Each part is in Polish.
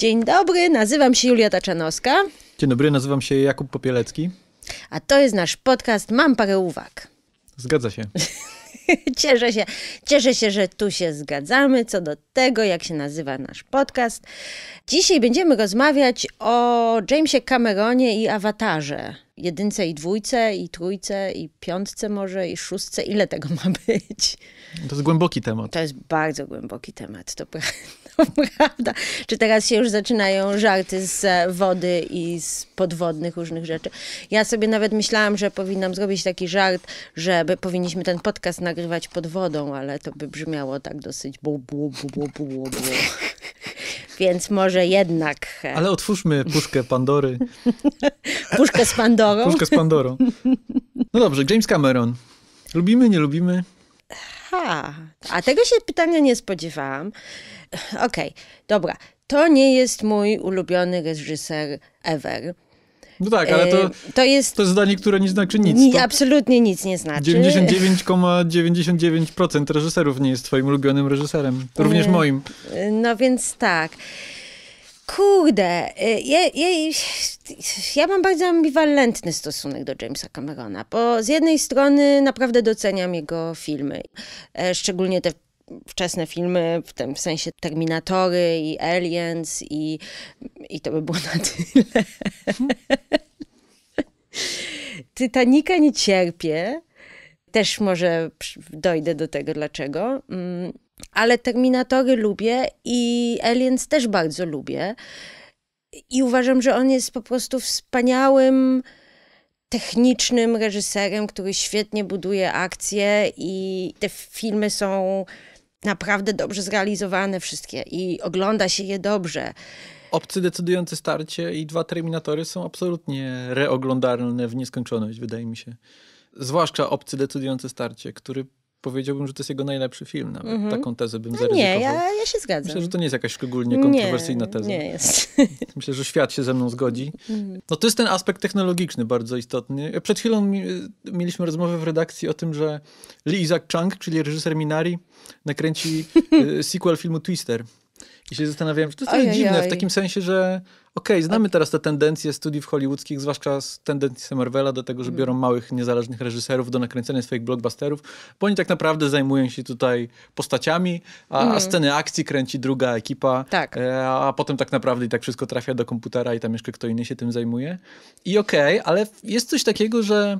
Dzień dobry, nazywam się Julia Taczanowska. Dzień dobry, nazywam się Jakub Popielecki. A to jest nasz podcast Mam parę uwag. Zgadza się. cieszę się, cieszę się, że tu się zgadzamy co do tego, jak się nazywa nasz podcast. Dzisiaj będziemy rozmawiać o Jamesie Cameronie i awatarze jedynce i dwójce, i trójce, i piątce może, i szóstce. Ile tego ma być? To jest głęboki temat. To jest bardzo głęboki temat, to, prawda. Czy teraz się już zaczynają żarty z e, wody i z podwodnych różnych rzeczy? Ja sobie nawet myślałam, że powinnam zrobić taki żart, że powinniśmy ten podcast nagrywać pod wodą, ale to by brzmiało tak dosyć bu, bu, bu, bu, bu, bu. Więc może jednak... E, ale otwórzmy puszkę Pandory. puszkę z Pandory. Pandorą. Puszkę z Pandorą. No dobrze, James Cameron. Lubimy, nie lubimy? Ha, a tego się pytania nie spodziewałam. Okej, okay, dobra. To nie jest mój ulubiony reżyser ever. No tak, ale y, to, to, jest, to jest zdanie, które nie znaczy nic. Nie absolutnie nic nie znaczy. 99,99% ,99 reżyserów nie jest twoim ulubionym reżyserem. Również y, moim. Y, no więc tak. Kurde, y, ja, ja, mam bardzo ambiwalentny stosunek do Jamesa Camerona, bo z jednej strony naprawdę doceniam jego filmy, e, szczególnie te wczesne filmy, w tym sensie Terminatory i Aliens i, i to by było na tyle. Hmm. nie cierpię, też może dojdę do tego dlaczego. Mm ale Terminatory lubię i Aliens też bardzo lubię. I uważam, że on jest po prostu wspaniałym technicznym reżyserem, który świetnie buduje akcje i te filmy są naprawdę dobrze zrealizowane wszystkie i ogląda się je dobrze. Obcy decydujący starcie i dwa Terminatory są absolutnie reoglądalne w nieskończoność, wydaje mi się. Zwłaszcza obcy decydujący starcie, który powiedziałbym, że to jest jego najlepszy film nawet. Mm -hmm. Taką tezę bym no zaryzykował. Nie, ja, ja się zgadzam. Myślę, że to nie jest jakaś szczególnie kontrowersyjna nie, teza. Nie jest. Myślę, że świat się ze mną zgodzi. Mhm. No to jest ten aspekt technologiczny bardzo istotny. Przed chwilą mi, mieliśmy rozmowę w redakcji o tym, że Lee Isaac Chung, czyli reżyser Minari, nakręci y, sequel filmu Twister. I się zastanawiałem, że to jest dziwne, w takim sensie, że Okej, okay, znamy teraz te tendencje studiów hollywoodzkich, zwłaszcza z tendencji Marvela do tego, że mhm. biorą małych, niezależnych reżyserów do nakręcenia swoich blockbusterów, bo oni tak naprawdę zajmują się tutaj postaciami, a, mm. a mhm. sceny akcji kręci druga ekipa, tak. E, a, a, potem tak naprawdę i tak wszystko trafia do komputera i tam jeszcze kto inny się tym zajmuje. I okej, okay, ale jest coś takiego, że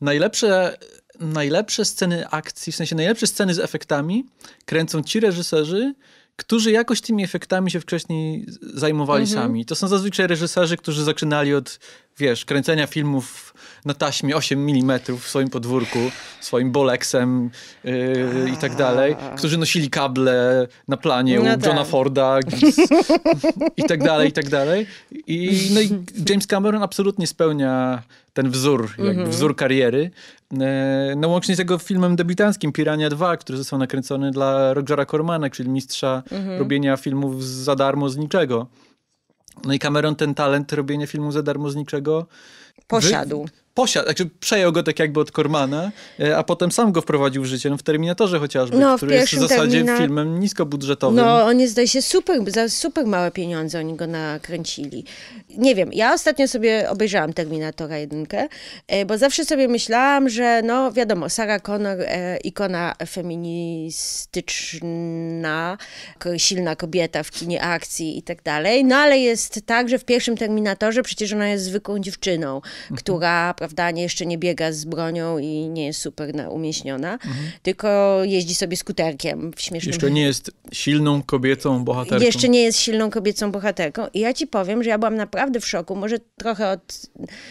najlepsze najlepsze sceny akcji, w sensie najlepsze sceny z efektami kręcą ci reżyserzy, którzy jakoś tymi efektami się wcześniej zajmowali mhm. sami. To są zazwyczaj reżyserzy, którzy zaczynali od wiesz, kręcenia filmów na taśmie 8 mm w swoim podwórku, swoim boleksem yy, i tak dalej, którzy nosili kable na planie no u tak. Johna Forda i tak dalej, i tak dalej. I, no i James Cameron absolutnie spełnia ten wzór, mm -hmm. wzór kariery. Yy, no łącznie z jego filmem debiutanckim Pirania 2, który został nakręcony dla Rogera Cormana, czyli mistrza mm -hmm. robienia filmów za darmo z niczego. No i Cameron ten talent robienia filmu za darmo z niczego posiadł. Wy posiadł, znaczy przejął go tak jakby od Kormana, e, a potem sam go wprowadził w życie, no w Terminatorze chociażby, no, który jest w zasadzie termina... filmem niskobudżetowym. No, on jest, zdaje się, super, za super małe pieniądze oni go nakręcili. Nie wiem, ja ostatnio sobie obejrzałam Terminatora 1, e, bo zawsze sobie myślałam, że no wiadomo, Sarah Connor, e, ikona feministyczna, silna kobieta w kinie akcji i tak dalej, no ale jest tak, że w pierwszym Terminatorze przecież ona jest zwykłą dziewczyną, mhm. która prawda, nie, jeszcze nie biega z bronią i nie jest super na, umieśniona, mhm. tylko jeździ sobie skuterkiem w śmiesznym... Jeszcze nie jest silną kobietą bohaterką. Jeszcze nie jest silną kobiecą bohaterką i ja ci powiem, że ja byłam naprawdę w szoku, może trochę od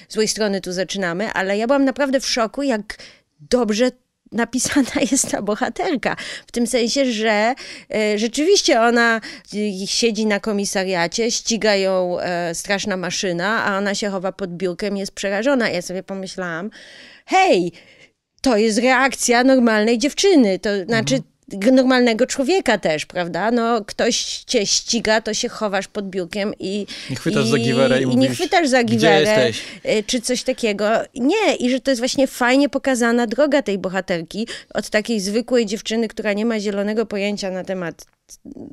złej strony tu zaczynamy, ale ja byłam naprawdę w szoku, jak dobrze napisana jest ta bohaterka. W tym sensie, że e, rzeczywiście ona e, siedzi na komisariacie, ściga ją e, straszna maszyna, a ona się chowa pod biurkiem, jest przerażona. Ja sobie pomyślałam, hej, to jest reakcja normalnej dziewczyny. To znaczy, mhm normalnego człowieka też, prawda? No, ktoś cię ściga, to się chowasz pod biurkiem i... Nie chwytasz i, za giwerę i, mówisz, i nie chwytasz za giwerę, y, czy coś takiego. Nie, i że to jest właśnie fajnie pokazana droga tej bohaterki od takiej zwykłej dziewczyny, która nie ma zielonego pojęcia na temat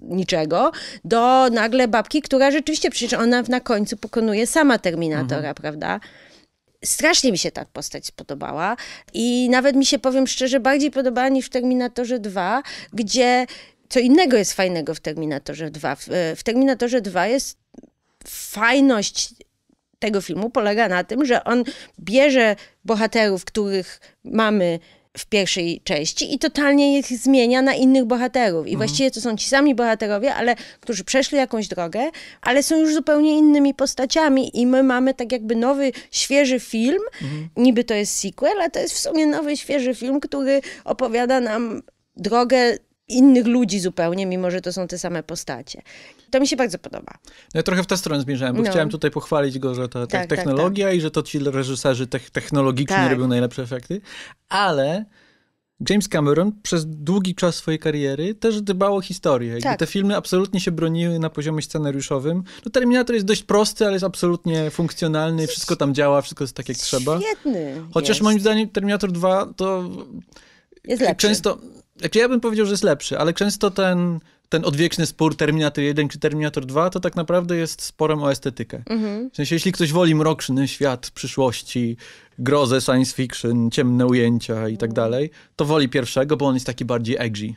niczego, do nagle babki, która rzeczywiście, przecież ona na końcu pokonuje sama Terminatora, mhm. prawda? Strasznie mi się ta postać spodobała i nawet mi się, powiem szczerze, bardziej podobała niż w Terminatorze 2, gdzie co innego jest fajnego w Terminatorze 2. E, w Terminatorze 2 jest fajność tego filmu polega na tym, że on bierze bohaterów, których mamy w pierwszej części i totalnie ich zmienia na innych bohaterów. I mhm. właściwie to są ci sami bohaterowie, ale którzy przeszli jakąś drogę, ale są już zupełnie innymi postaciami i my mamy tak jakby nowy, świeży film. Mhm. Niby to jest sequel, a to jest w sumie nowy, świeży film, który opowiada nam drogę innych ludzi zupełnie, mimo że to są te same postacie to mi się bardzo podoba. No ja trochę w tę stronę zmierzałem, bo no. chciałem tutaj pochwalić go, że ta, ta tak, technologia tak, tak. i że to ci reżyserzy technologiczni tak. robią najlepsze efekty, ale... James Cameron przez długi czas swojej kariery też dbał o historię. Tak. Te filmy absolutnie się broniły na poziomie scenariuszowym. No, Terminator jest dość prosty, ale jest absolutnie funkcjonalny, wszystko tam działa, wszystko jest tak jak trzeba. Świetny. Chociaż jest. moim zdaniem Terminator 2 to. Jest lepszy. Często. Ja bym powiedział, że jest lepszy, ale często ten ten odwieczny spór Terminator 1 czy Terminator 2 to tak naprawdę jest sporem o estetykę. Mhm. W sensie, jeśli ktoś woli mroczny świat przyszłości, grozę science fiction, ciemne ujęcia i tak mhm. dalej, to woli pierwszego, bo on jest taki bardziej edgy.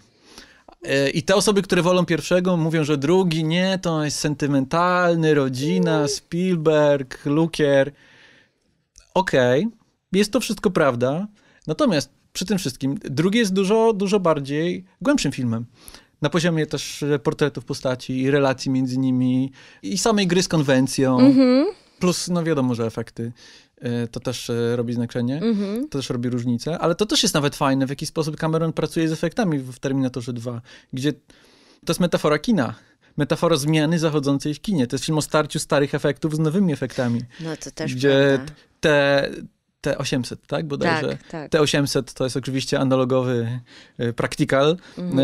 E, I te osoby, które wolą pierwszego, mówią, że drugi nie, to jest sentymentalny, rodzina, mhm. Spielberg, Lukier. Okej, okay. jest to wszystko prawda. Natomiast przy tym wszystkim, drugi jest dużo, dużo bardziej głębszym filmem na poziomie też e, portretów postaci i relacji między nimi i samej gry z konwencją. Mhm. Plus, no wiadomo, że efekty e, to też e, robi znaczenie, mm-hmm. to też robi różnicę, ale to też jest nawet fajne, w jaki sposób Cameron pracuje z efektami w Terminatorze 2, gdzie to jest metafora kina. Metafora zmiany zachodzącej w kinie. To jest film o starciu starych efektów z nowymi efektami. No to też Gdzie te, te 800, tak? Bodajże. Tak, tak. Te 800 to jest oczywiście analogowy praktikal. Mm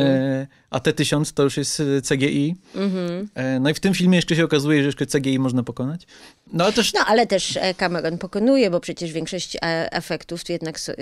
a T1000 to już jest y, CGI. Mhm. E, no i w tym filmie jeszcze się okazuje, że jeszcze CGI można pokonać. No, ale też, no, ale też e, Cameron pokonuje, bo przecież większość e, efektów jednak y,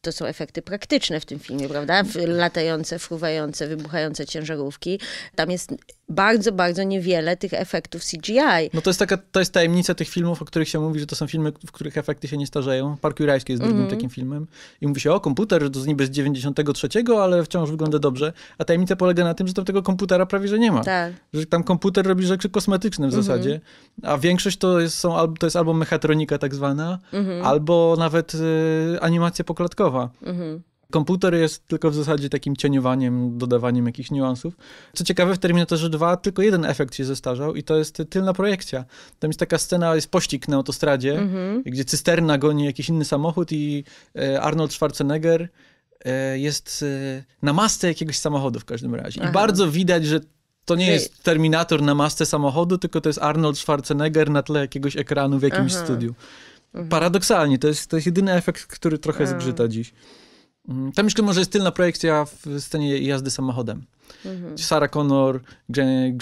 to są efekty praktyczne w tym filmie, prawda? Latające, fruwające, wybuchające ciężarówki. Tam jest bardzo, bardzo niewiele tych efektów CGI. No to jest taka, to jest tajemnica tych filmów, o których się mówi, że to są filmy, w których efekty się nie starzeją. Park Jurajski jest drugim mm -hmm. takim filmem. I mówi się, o komputer, to niby z 93, ale wciąż wygląda dobrze. A tajemnica tajemnica polega na tym, że tam tego komputera prawie, że nie ma. Tak. Że tam komputer robi rzeczy kosmetyczne w mhm. zasadzie, a większość to jest, są, to jest albo mechatronika tak zwana, mhm. albo nawet y, animacja poklatkowa. Mhm. Komputer jest tylko w zasadzie takim cieniowaniem, dodawaniem jakichś niuansów. Co ciekawe, w Terminatorze 2 tylko jeden efekt się zestarzał i to jest tylna projekcja. Tam jest taka scena, jest pościg na autostradzie, mm -hmm. gdzie cysterna goni jakiś inny samochód i e, Arnold Schwarzenegger E, jest e, na masce jakiegoś samochodu w każdym razie. I Aha. bardzo widać, że to nie jest Terminator na masce samochodu, tylko to jest Arnold Schwarzenegger na tle jakiegoś ekranu w jakimś Aha. studiu. Mhm. Paradoksalnie, to jest, to jest jedyny efekt, który trochę zgrzyta dziś. Mhm. Tam jeszcze może jest tylna projekcja w scenie jazdy samochodem. Mhm. Sarah Connor,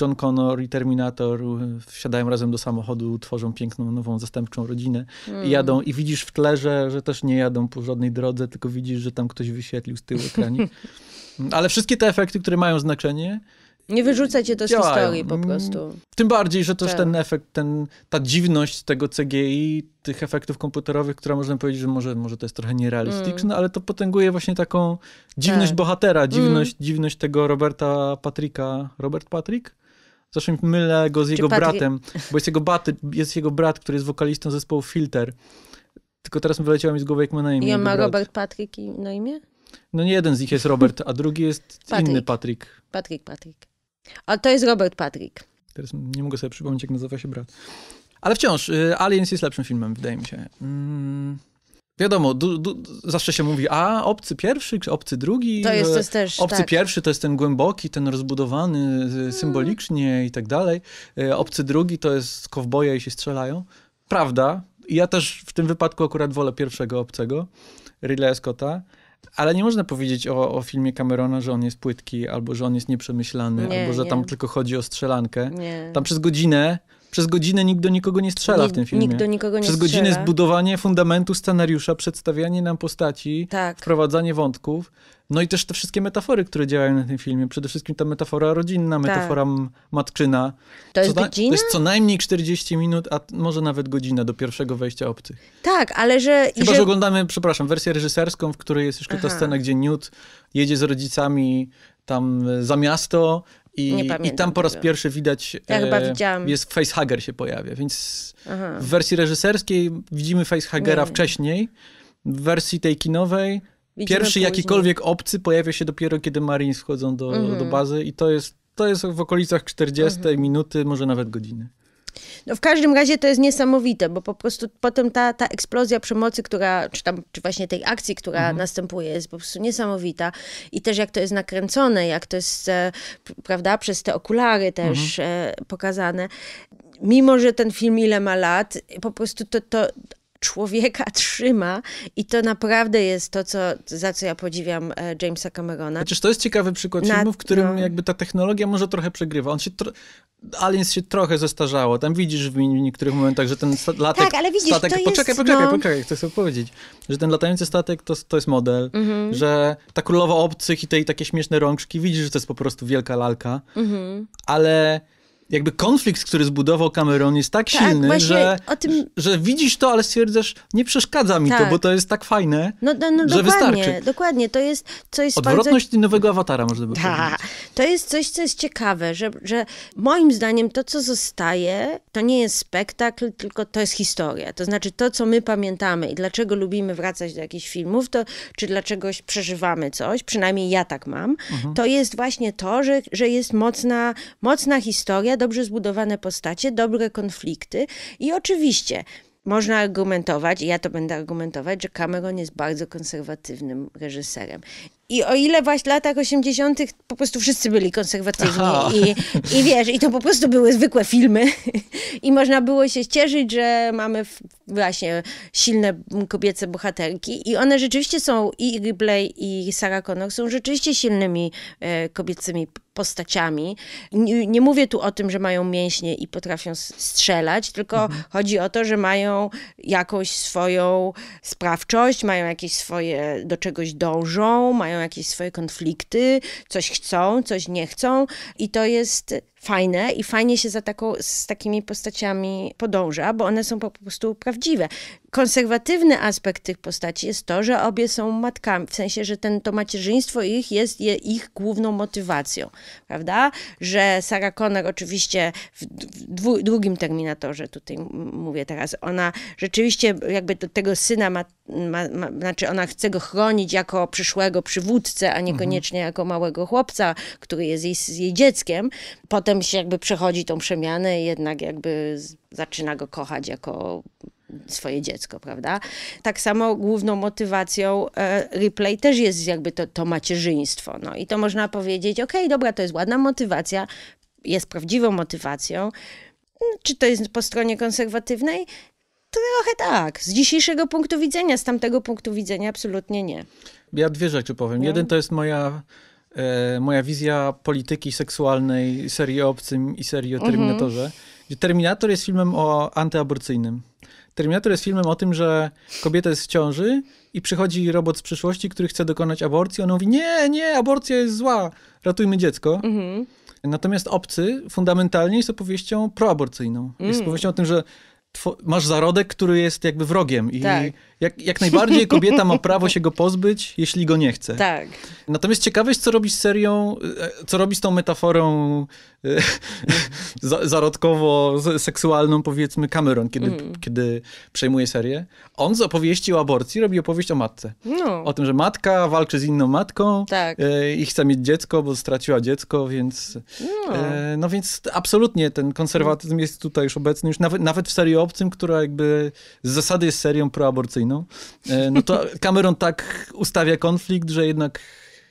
John Connor i Terminator y, wsiadają razem do samochodu, tworzą piękną, nową, zastępczą rodzinę i mm. jadą. I widzisz w tle, że, że też nie jadą po żadnej drodze, tylko widzisz, że tam ktoś wyświetlił z tyłu ekranie. Ale wszystkie te efekty, które mają znaczenie, nie wyrzucajcie to z działają. historii po mm. prostu. Tym bardziej, że też tak. ten efekt, ten, ta dziwność tego CGI, tych efektów komputerowych, która można powiedzieć, że może, może to jest trochę nierealistyczne, mm. ale to potęguje właśnie taką dziwność tak. bohatera, mm. dziwność, mm. dziwność tego Roberta Patryka. Robert Patrick, Zresztą mylę go z jego bratem, bo jest jego, baty, jest jego brat, który jest wokalistą zespołu Filter. Tylko teraz mi wyleciało mi z głowy, jak ma na imię. I on ma brat. Robert Patryk na imię? No nie jeden z nich jest Robert, a drugi jest Patrick. inny Patryk. Patryk, Patryk. A to jest Robert Patrick. Teraz nie mogę sobie przypomnieć, jak nazywa się brat. Ale wciąż, y, Aliens jest lepszym filmem, wydaje mi się. Mm. Wiadomo, du, du, zawsze się mówi, a obcy pierwszy, obcy drugi. To jest, to jest też. Obcy tak. pierwszy to jest ten głęboki, ten rozbudowany y, mm. symbolicznie i tak dalej. Y, obcy drugi to jest kowboje i się strzelają. Prawda. I ja też w tym wypadku akurat wolę pierwszego obcego, Ridleya Scotta. Ale nie można powiedzieć o, o filmie Camerona, że on jest płytki, albo że on jest nieprzemyślany, nie, albo że nie. tam tylko chodzi o strzelankę. Nie. Tam przez godzinę przez godzinę nikt do nikogo nie strzela w tym filmie. Nikt do nikogo nie Przez strzela. godzinę zbudowanie fundamentu scenariusza, przedstawianie nam postaci, tak. wprowadzanie wątków. No i też te wszystkie metafory, które działają na tym filmie. Przede wszystkim ta metafora rodzinna, tak. metafora tak. matczyna. To jest co godzina? To jest co najmniej 40 minut, a może nawet godzina do pierwszego wejścia obcych. Tak, ale że... Chyba, że, że oglądamy, przepraszam, wersję reżyserską, w której jest jeszcze Aha. ta scena, gdzie Newt jedzie z rodzicami tam e, za miasto i, I tam po raz pierwszy widać. Ja e, chyba widziałam. Jest facehugger się pojawia, więc Aha. w wersji reżyserskiej widzimy facehuggera nie. wcześniej. W wersji tej kinowej Widzimy pierwszy później. jakikolwiek obcy pojawia się dopiero, kiedy Marines wchodzą do, do mhm. bazy i to jest, to jest w okolicach 40 mm minuty, może nawet godziny. No w każdym razie to jest niesamowite, bo po prostu potem ta, ta eksplozja przemocy, która, czy tam, czy właśnie tej akcji, która mhm. następuje, jest po prostu niesamowita. I też jak to jest nakręcone, jak to jest, e, prawda, przez te okulary też mhm. E, pokazane mimo że ten film ile ma lat, po prostu to, to człowieka trzyma i to naprawdę jest to, co, za co ja podziwiam e, Jamesa Camerona. Chociaż to jest ciekawy przykład Na, filmu, w którym no. jakby ta technologia może trochę przegrywa. On się tro... Aliens się trochę zestarzało. Tam widzisz w niektórych momentach, że ten tak, latek, tak, ale widzisz, statek... To jest, poczekaj, poczekaj, no... poczekaj, chcę sobie powiedzieć. Że ten latający statek to, to jest model, mhm. że ta królowa obcych i te i takie śmieszne rączki, widzisz, że to jest po prostu wielka lalka, mhm. ale jakby konflikt, który zbudował Cameron jest tak, tak silny, że, tym... że widzisz to, ale stwierdzasz, nie przeszkadza mi tak. to, bo to jest tak fajne, no, no, no, że dokładnie, wystarczy. Dokładnie, to jest coś Odwrotność bardzo... nowego awatara, można by Ta. powiedzieć. Tak. To jest coś, co jest ciekawe, że, że moim zdaniem to, co zostaje, to nie jest spektakl, tylko to jest historia. To znaczy to, co my pamiętamy i dlaczego lubimy wracać do jakichś filmów, to czy dlaczego przeżywamy coś, przynajmniej ja tak mam, mhm. to jest właśnie to, że, że jest mocna, mocna historia, dobrze zbudowane postacie, dobre konflikty i oczywiście można argumentować, i ja to będę argumentować, że Cameron jest bardzo konserwatywnym reżyserem. I o ile właśnie w latach 80. po prostu wszyscy byli konserwatywni i, i wiesz, i to po prostu były zwykłe filmy i można było się cieszyć, że mamy właśnie silne kobiece bohaterki i one rzeczywiście są, i Ripley i Sarah Connor są rzeczywiście silnymi e, kobiecymi postaciami. Nie, nie, mówię tu o tym, że mają mięśnie i potrafią strzelać, tylko mhm. chodzi o to, że mają jakąś swoją sprawczość, mają jakieś swoje, do czegoś dążą, mają jakieś swoje konflikty, coś chcą, coś nie chcą i to jest fajne i fajnie się za taką, z takimi postaciami podąża, bo one są po prostu prawdziwe. Konserwatywny aspekt tych postaci jest to, że obie są matkami, w sensie, że ten, to macierzyństwo ich jest je, ich główną motywacją, prawda? Że Sarah Connor oczywiście w, dwu, drugim Terminatorze, tutaj mówię teraz, ona rzeczywiście jakby do tego syna ma, ma, ma, znaczy ona chce go chronić jako przyszłego przywódcę, a niekoniecznie mhm. jako małego chłopca, który jest jej, jej dzieckiem. Potem potem się jakby przechodzi tą przemianę i jednak jakby zaczyna go kochać jako swoje dziecko, prawda? Tak samo główną motywacją e, replay też jest jakby to, to macierzyństwo. No i to można powiedzieć, okej, okay, dobra, to jest ładna motywacja, jest prawdziwą motywacją. Czy to jest po stronie konserwatywnej? Trochę tak. Z dzisiejszego punktu widzenia, z tamtego punktu widzenia absolutnie nie. Ja dwie rzeczy powiem. No. Jeden to jest moja E, moja wizja polityki seksualnej serii o obcym i serii o mhm. Terminatorze. Mhm. Terminator jest filmem o antyaborcyjnym. Terminator jest filmem o tym, że kobieta jest w ciąży i przychodzi robot z przyszłości, który chce dokonać aborcji. Ona mówi: Nie, nie, aborcja jest zła, ratujmy dziecko. Mhm. Natomiast Obcy fundamentalnie jest opowieścią proaborcyjną. Jest mm. opowieścią o tym, że masz zarodek, który jest jakby wrogiem i, tak. Jak, jak najbardziej kobieta ma prawo się go pozbyć, jeśli go nie chce. Tak. Natomiast ciekawe jest, co robi z serią, e, co robi z tą metaforą e, zarodkowo-seksualną, powiedzmy, Cameron, kiedy, mm. kiedy przejmuje serię. On z opowieści o aborcji robi opowieść o matce. No. O tym, że matka walczy z inną matką tak. E, i chce mieć dziecko, bo straciła dziecko, więc... No, no więc absolutnie ten konserwatyzm jest tutaj już obecny, już nawet, nawet w serii obcym, która jakby z zasady jest serią proaborcyjną konspiracyjną, no. E, no to Cameron tak ustawia konflikt, że jednak,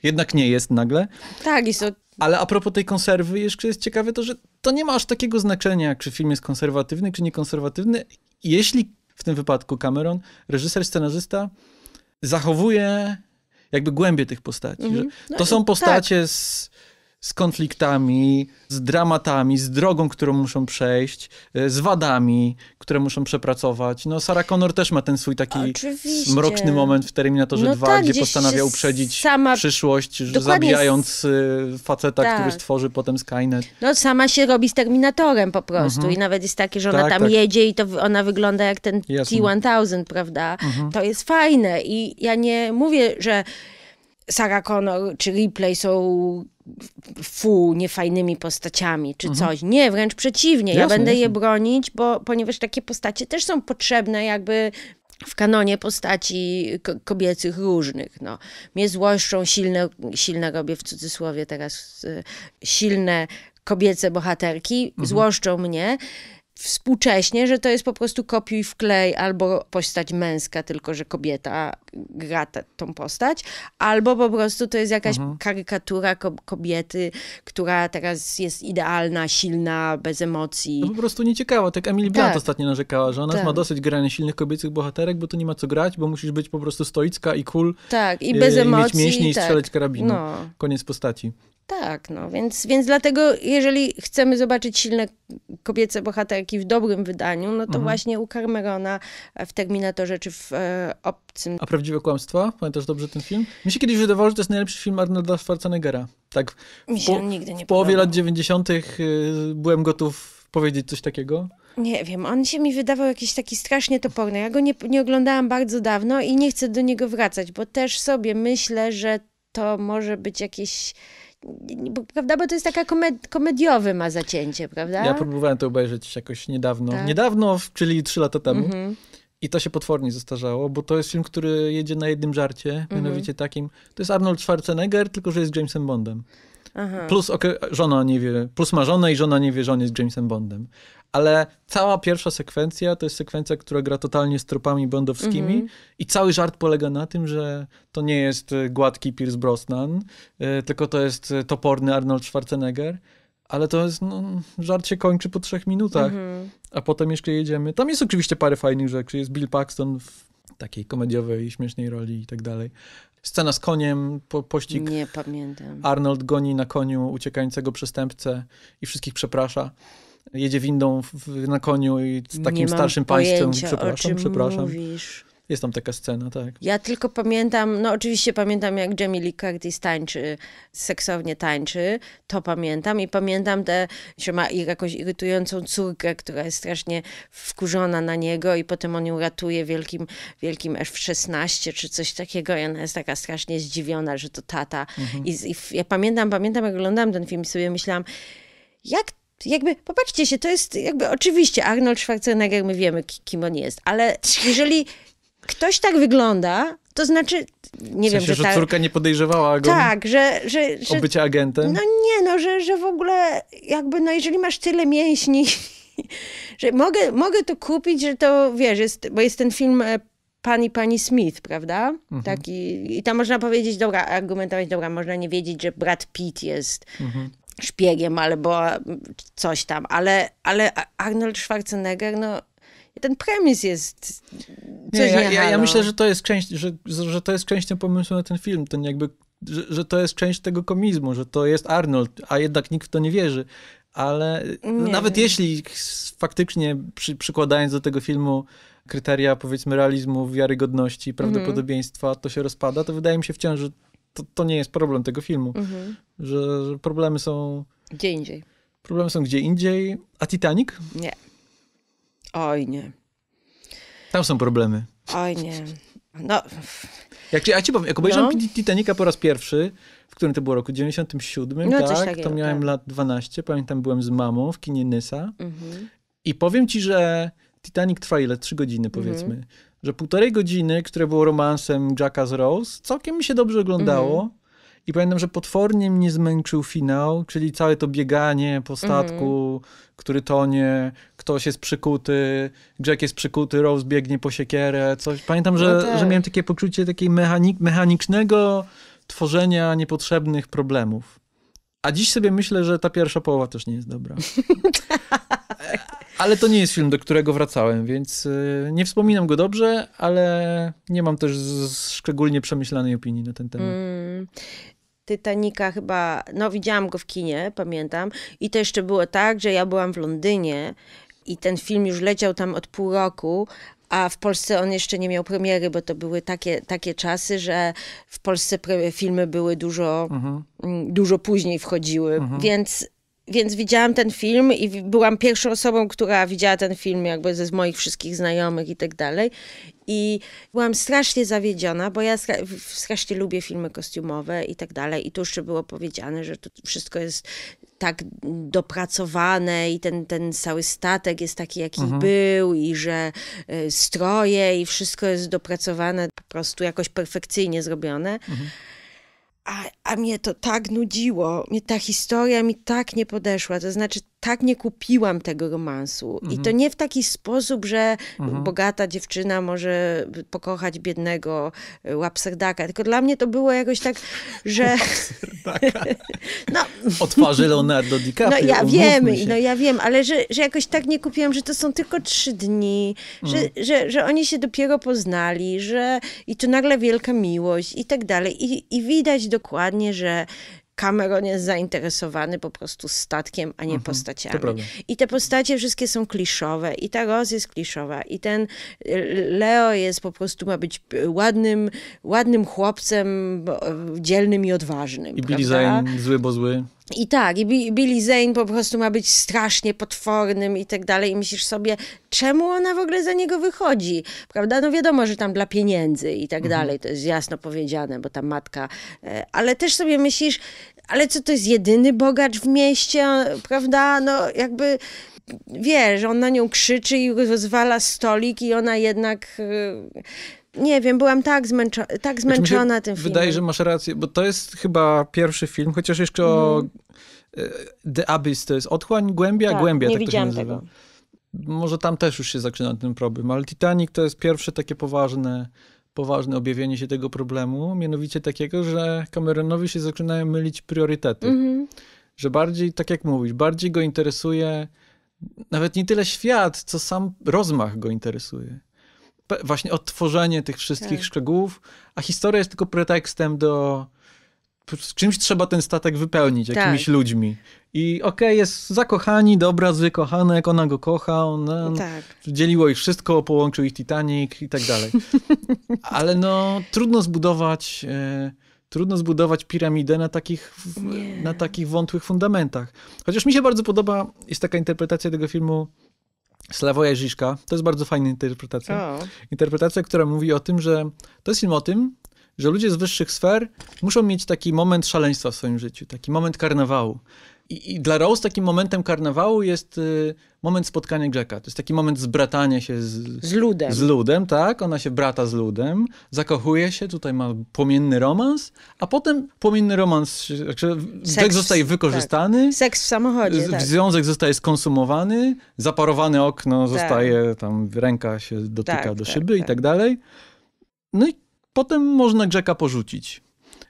jednak nie jest nagle. Tak, i Ale a propos tej konserwy, jeszcze jest ciekawe to, że to nie ma aż takiego znaczenia, czy film jest konserwatywny, czy niekonserwatywny, jeśli w tym wypadku Cameron, reżyser, scenarzysta, zachowuje jakby głębie tych postaci. Mm -hmm. no to są tak. postacie tak. z z konfliktami, z dramatami, z drogą, którą muszą przejść, e, z wadami, które muszą przepracować. No Sarah Connor też ma ten swój taki Oczywiście. mroczny moment w Terminatorze no 2, tak, gdzie postanawia uprzedzić sama... przyszłość, zabijając e, faceta, tak. który stworzy potem Skynet. No sama się robi z Terminatorem po prostu mhm. i nawet jest takie, że ona tak, tam tak. jedzie i to ona wygląda jak ten T-1000, prawda? Mhm. To jest fajne i ja nie mówię, że Sarah Connor czy Ripley są fu, niefajnymi postaciami czy mhm. coś. Nie, wręcz przeciwnie. Jasne, ja będę jasne. je bronić, bo, ponieważ takie postacie też są potrzebne jakby w kanonie postaci kobiecych różnych. No. Mnie złoszczą silne, silne robię w cudzysłowie teraz, e, silne kobiece bohaterki, mhm. złoszczą mnie współcześnie, że to jest po prostu kopiuj wklej albo postać męska, tylko że kobieta gra tą postać, albo po prostu to jest jakaś mhm. karykatura ko kobiety, która teraz jest idealna, silna, bez emocji. No po prostu nieciekawa, tak Emily Blunt tak. ostatnio narzekała, że ona tak. ma dosyć grania silnych kobiecych bohaterek, bo tu nie ma co grać, bo musisz być po prostu stoicka i cool. Tak, i bez i, emocji. I mieć mięśnie i tak. strzelać karabinu. No. Koniec postaci. Tak, no więc, więc dlatego, jeżeli chcemy zobaczyć silne kobiece bohaterki w dobrym wydaniu, no to mhm. właśnie u Carmerona e, w Terminatorze czy w e, Obcym. A prawdziwe kłamstwa? Pamiętasz dobrze ten film? Mi się kiedyś wydawało, że to jest najlepszy film Arnolda Schwarzeneggera. Tak, Mi się po, nigdy nie w połowie podobał. lat 90. Y, byłem gotów powiedzieć coś takiego. Nie wiem, on się mi wydawał jakiś taki strasznie toporny. Ja go nie, nie oglądałam bardzo dawno i nie chcę do niego wracać, bo też sobie myślę, że to może być jakieś prawda, bo to jest taka komed, komediowy ma zacięcie, prawda? Ja próbowałem to obejrzeć jakoś niedawno, tak. niedawno, czyli trzy lata temu. Mhm. I to się potwornie zestarzało, bo to jest film, który jedzie na jednym żarcie, mhm. mianowicie takim, to jest Arnold Schwarzenegger, tylko że jest Jamesem Bondem. Aha. Plus żona nie wie, plus ma żonę i żona nie wie, że on jest Jamesem Bondem ale cała pierwsza sekwencja to jest sekwencja, która gra totalnie z tropami bondowskimi mm -hmm. i cały żart polega na tym, że to nie jest e, gładki Pierce Brosnan, e, tylko to jest e, toporny Arnold Schwarzenegger. Ale to jest, no, żart się kończy po trzech minutach, mm -hmm. a potem jeszcze jedziemy. Tam jest oczywiście parę fajnych rzeczy. Jest Bill Paxton w takiej komediowej, śmiesznej roli i tak dalej. Scena z koniem, po, pościg. Nie pamiętam. Arnold goni na koniu uciekającego przestępcę i wszystkich przeprasza jedzie windą w, na koniu i z takim nie starszym państwem. Przepraszam, przepraszam. Mówisz. Jest tam taka scena, tak. Ja tylko pamiętam, no oczywiście pamiętam jak Jamie Lee Curtis tańczy, seksownie tańczy, to pamiętam i pamiętam tę, że ma jakąś irytującą córkę, która jest strasznie wkurzona na niego i potem on ją ratuje wielkim, wielkim F-16 czy coś takiego i ona jest taka strasznie zdziwiona, że to tata. Mhm. I, I, ja pamiętam, pamiętam jak oglądałam ten film i sobie myślałam, jak jakby, popatrzcie się, to jest jakby oczywiście Arnold Schwarzenegger, my wiemy kim on jest, ale jeżeli ktoś tak wygląda, to znaczy, nie w sensie, wiem, że, że ta... córka nie podejrzewała go tak, że, że, że, o bycie agentem? No nie, no, że, że w ogóle jakby, no jeżeli masz tyle mięśni, że mogę, mogę to kupić, że to, wiesz, jest, bo jest ten film e, pani, pani Smith, prawda? Mhm. Tak, i, i tam można powiedzieć, dobra, argumentować, dobra, można nie wiedzieć, że brat Pitt jest mhm szpiegiem albo coś tam, ale, ale Arnold Schwarzenegger, no ten premis jest coś nie, ja, ja, ja, myślę, że to jest część, że, że to jest część ten pomysłu na ten film, ten jakby, że, że, to jest część tego komizmu, że to jest Arnold, a jednak nikt w to nie wierzy. Ale nie. nawet jeśli faktycznie przy, przykładając do tego filmu kryteria powiedzmy realizmu, wiarygodności, mhm. prawdopodobieństwa, mm. to się rozpada, to wydaje mi się wciąż, że to, to nie jest problem tego filmu, mhm. że, że problemy są... Gdzie indziej. Problemy są gdzie indziej. A Titanic? Nie. Oj nie. Tam są problemy. Oj nie. No. Jak, a ci powiem, jak obejrzałem no. Titanica po raz pierwszy, w którym to było roku? 97, no, tak? to miałem tak. lat 12, pamiętam byłem z mamą w kinie Nysa mhm. i powiem ci, że Titanic trwa ile? trzy godziny powiedzmy. Mhm że półtorej godziny, które było romansem Jacka z Rose, całkiem mi się dobrze oglądało. Mm. I pamiętam, że potwornie mnie zmęczył finał, czyli całe to bieganie po mhm. statku, mm. który tonie, ktoś jest przykuty, Jack jest przykuty, Rose biegnie po siekierę, coś. Pamiętam, że, no tak. że miałem takie poczucie takiej mechanik, mechanicznego tworzenia niepotrzebnych problemów. A dziś sobie myślę, że ta pierwsza połowa też nie jest dobra. E, ale to nie jest film, do którego wracałem, więc y, nie wspominam go dobrze, ale nie mam też szczególnie przemyślanej opinii na ten temat. Mm. Titanica chyba, no widziałam go w kinie, pamiętam. I to jeszcze było tak, że ja byłam w Londynie i ten film już leciał tam od pół roku, a w Polsce on jeszcze nie miał premiery, bo to były takie, takie czasy, że w Polsce filmy były dużo, mhm. Mm, dużo później wchodziły, mhm. więc więc widziałam ten film i byłam pierwszą osobą, która widziała ten film jakby ze moich wszystkich znajomych i tak dalej. I byłam strasznie zawiedziona, bo ja strasznie lubię filmy kostiumowe i tak dalej. I tu jeszcze było powiedziane, że to wszystko jest tak dopracowane i ten, ten cały statek jest taki, jaki mhm. był i że e, stroje i wszystko jest dopracowane po prostu jakoś perfekcyjnie zrobione. Mhm. A, a mnie to tak nudziło, mnie ta historia mi tak nie podeszła, to znaczy tak nie kupiłam tego romansu. Mhm. I to mhm. nie w taki sposób, że mhm. bogata dziewczyna może pokochać biednego e, łapserdaka, tylko dla mnie to było jakoś tak, że... no. O twarzy Leonardo DiCaprio. No ja wiem, no ja wiem, ale że, że jakoś tak nie kupiłam, że to są tylko trzy dni, mhm. że, że, że oni się dopiero poznali, że i tu nagle wielka miłość i tak dalej. I, i widać dokładnie, że Cameron jest zainteresowany po prostu statkiem, a nie mhm, postaciami. I te postacie wszystkie są kliszowe. I ta Rose jest kliszowa. I ten y, Leo jest po prostu, ma być ładnym, ładnym chłopcem, y, dzielnym i odważnym. I Billy Zane zły, bo zły. I tak, i Billy Zane po prostu ma być strasznie potwornym i tak dalej. I myślisz sobie, czemu ona w ogóle za niego wychodzi? Prawda? No wiadomo, że tam dla pieniędzy i tak mhm. dalej. To jest jasno powiedziane, bo ta matka. E, ale też sobie myślisz, ale co to jest jedyny bogacz w mieście, prawda? No jakby wiesz, on na nią krzyczy i rozwala stolik i ona jednak e, nie wiem, byłam tak, zmęczo tak znaczy, zmęczona znaczy, tym filmem. Wydaje, że masz rację, bo to jest chyba pierwszy film, chociaż jeszcze mm. o mhm. e, The Abyss to jest otchłań, głębia, tak, głębia, nie tak to nazywa. Tego. Może tam też już się zaczyna ten problem, ale Titanic to jest pierwsze takie poważne, poważne objawienie się tego problemu, mianowicie takiego, że Cameronowi się zaczynają mylić priorytety. Mm -hmm. Że bardziej, tak jak mówisz, bardziej go interesuje nawet nie tyle świat, co sam rozmach go interesuje właśnie odtworzenie tych wszystkich tak. szczegółów, a historia jest tylko pretekstem do. Czymś trzeba ten statek wypełnić, jakimiś tak. ludźmi. I okej, okay, jest zakochani, dobra, wykochanek, ona go kocha, ona tak. dzieliło ich wszystko, połączył ich Titanic i tak dalej. Ale no, trudno zbudować. E, trudno zbudować piramidę na takich, na takich wątłych fundamentach. Chociaż mi się bardzo podoba, jest taka interpretacja tego filmu Slawoja Žižka. To jest bardzo fajna interpretacja. Oh. Interpretacja, która mówi o tym, że to jest film o tym, że ludzie z wyższych sfer muszą mieć taki moment szaleństwa w swoim życiu, taki moment karnawału. I, I, dla Rose takim momentem karnawału jest y, moment spotkania Jacka. To jest taki moment zbratania się z, z ludem. Z ludem, tak. Ona się brata z ludem, zakochuje się, tutaj ma płomienny romans, a potem płomienny romans, znaczy Jack zostaje wykorzystany. Tak. Seks w samochodzie, tak. Związek zostaje skonsumowany, zaparowane okno tak. zostaje, tam ręka się dotyka tak, do tak, szyby i tak. tak dalej. No i potem można Jacka porzucić.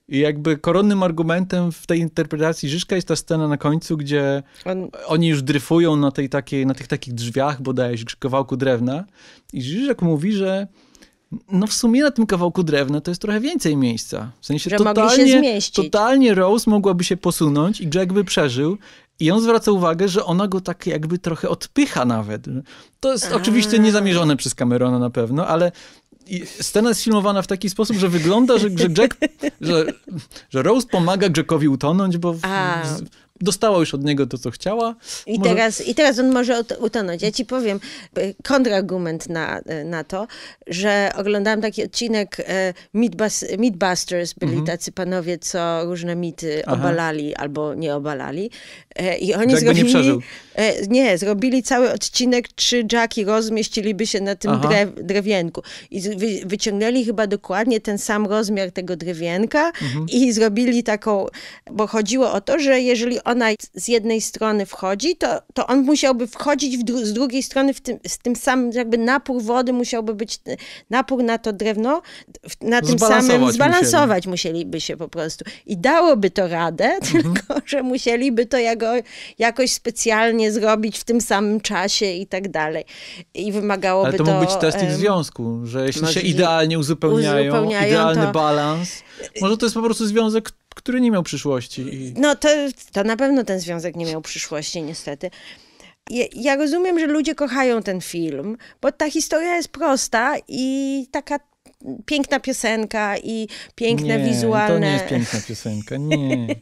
I jakby koronnym argumentem w tej interpretacji Żyżka jest ta scena na końcu, gdzie On... oni już dryfują na, tej takiej, na tych takich drzwiach bodajże, kawałku drewna i Żyżek mówi, że no w sumie na tym kawałku drewna to jest trochę więcej miejsca. W sensie że totalnie, totalnie Rose mogłaby się posunąć i Jack by przeżył. I on zwraca uwagę, że ona go tak jakby trochę odpycha nawet. To jest A. oczywiście niezamierzone przez Camerona na pewno, ale i scena jest filmowana w taki sposób, że wygląda, że, że Jack, że, że Rose pomaga Jackowi utonąć, bo A, dostała już od niego to, co chciała. I, może... teraz, i teraz on może utonąć. Ja ci powiem y, kontrargument na, y, na to, że oglądałam taki odcinek y, Meatbusters, byli mhm. tacy panowie, co różne mity Aha. obalali albo nie obalali. I oni Jack zrobili... Nie, przeżył. nie, zrobili cały odcinek, czy Jacki rozmieściliby się na tym drew, drewienku. I wyciągnęli chyba dokładnie ten sam rozmiar tego drewienka mhm. i zrobili taką, bo chodziło o to, że jeżeli ona z jednej strony wchodzi, to, to on musiałby wchodzić dru z drugiej strony w tym, z tym samym, jakby napór wody musiałby być, y, napór na to drewno, na tym samym zbalansować musieli. musieliby się po prostu. I dałoby to radę, mhm. tylko że musieliby to jako, jakoś specjalnie zrobić w tym samym czasie i tak dalej. I wymagałoby Ale to... Ale to mógł być test ich związku, że jeśli no, się idealnie uzupełniają, uzupełniają idealny to... balans, y, może to jest po prostu związek, który nie miał przyszłości. No to, to na pewno ten związek nie miał przyszłości, niestety. Ja rozumiem, że ludzie kochają ten film, bo ta historia jest prosta i taka piękna piosenka i piękne nie, wizualne. To nie jest piękna piosenka, nie.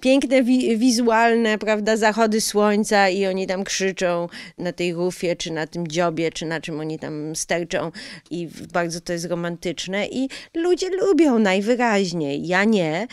piękne wi wizualne, prawda, zachody słońca i oni tam krzyczą na tej rufie, czy na tym dziobie, czy na czym oni tam sterczą i bardzo to jest romantyczne i ludzie lubią najwyraźniej, ja nie.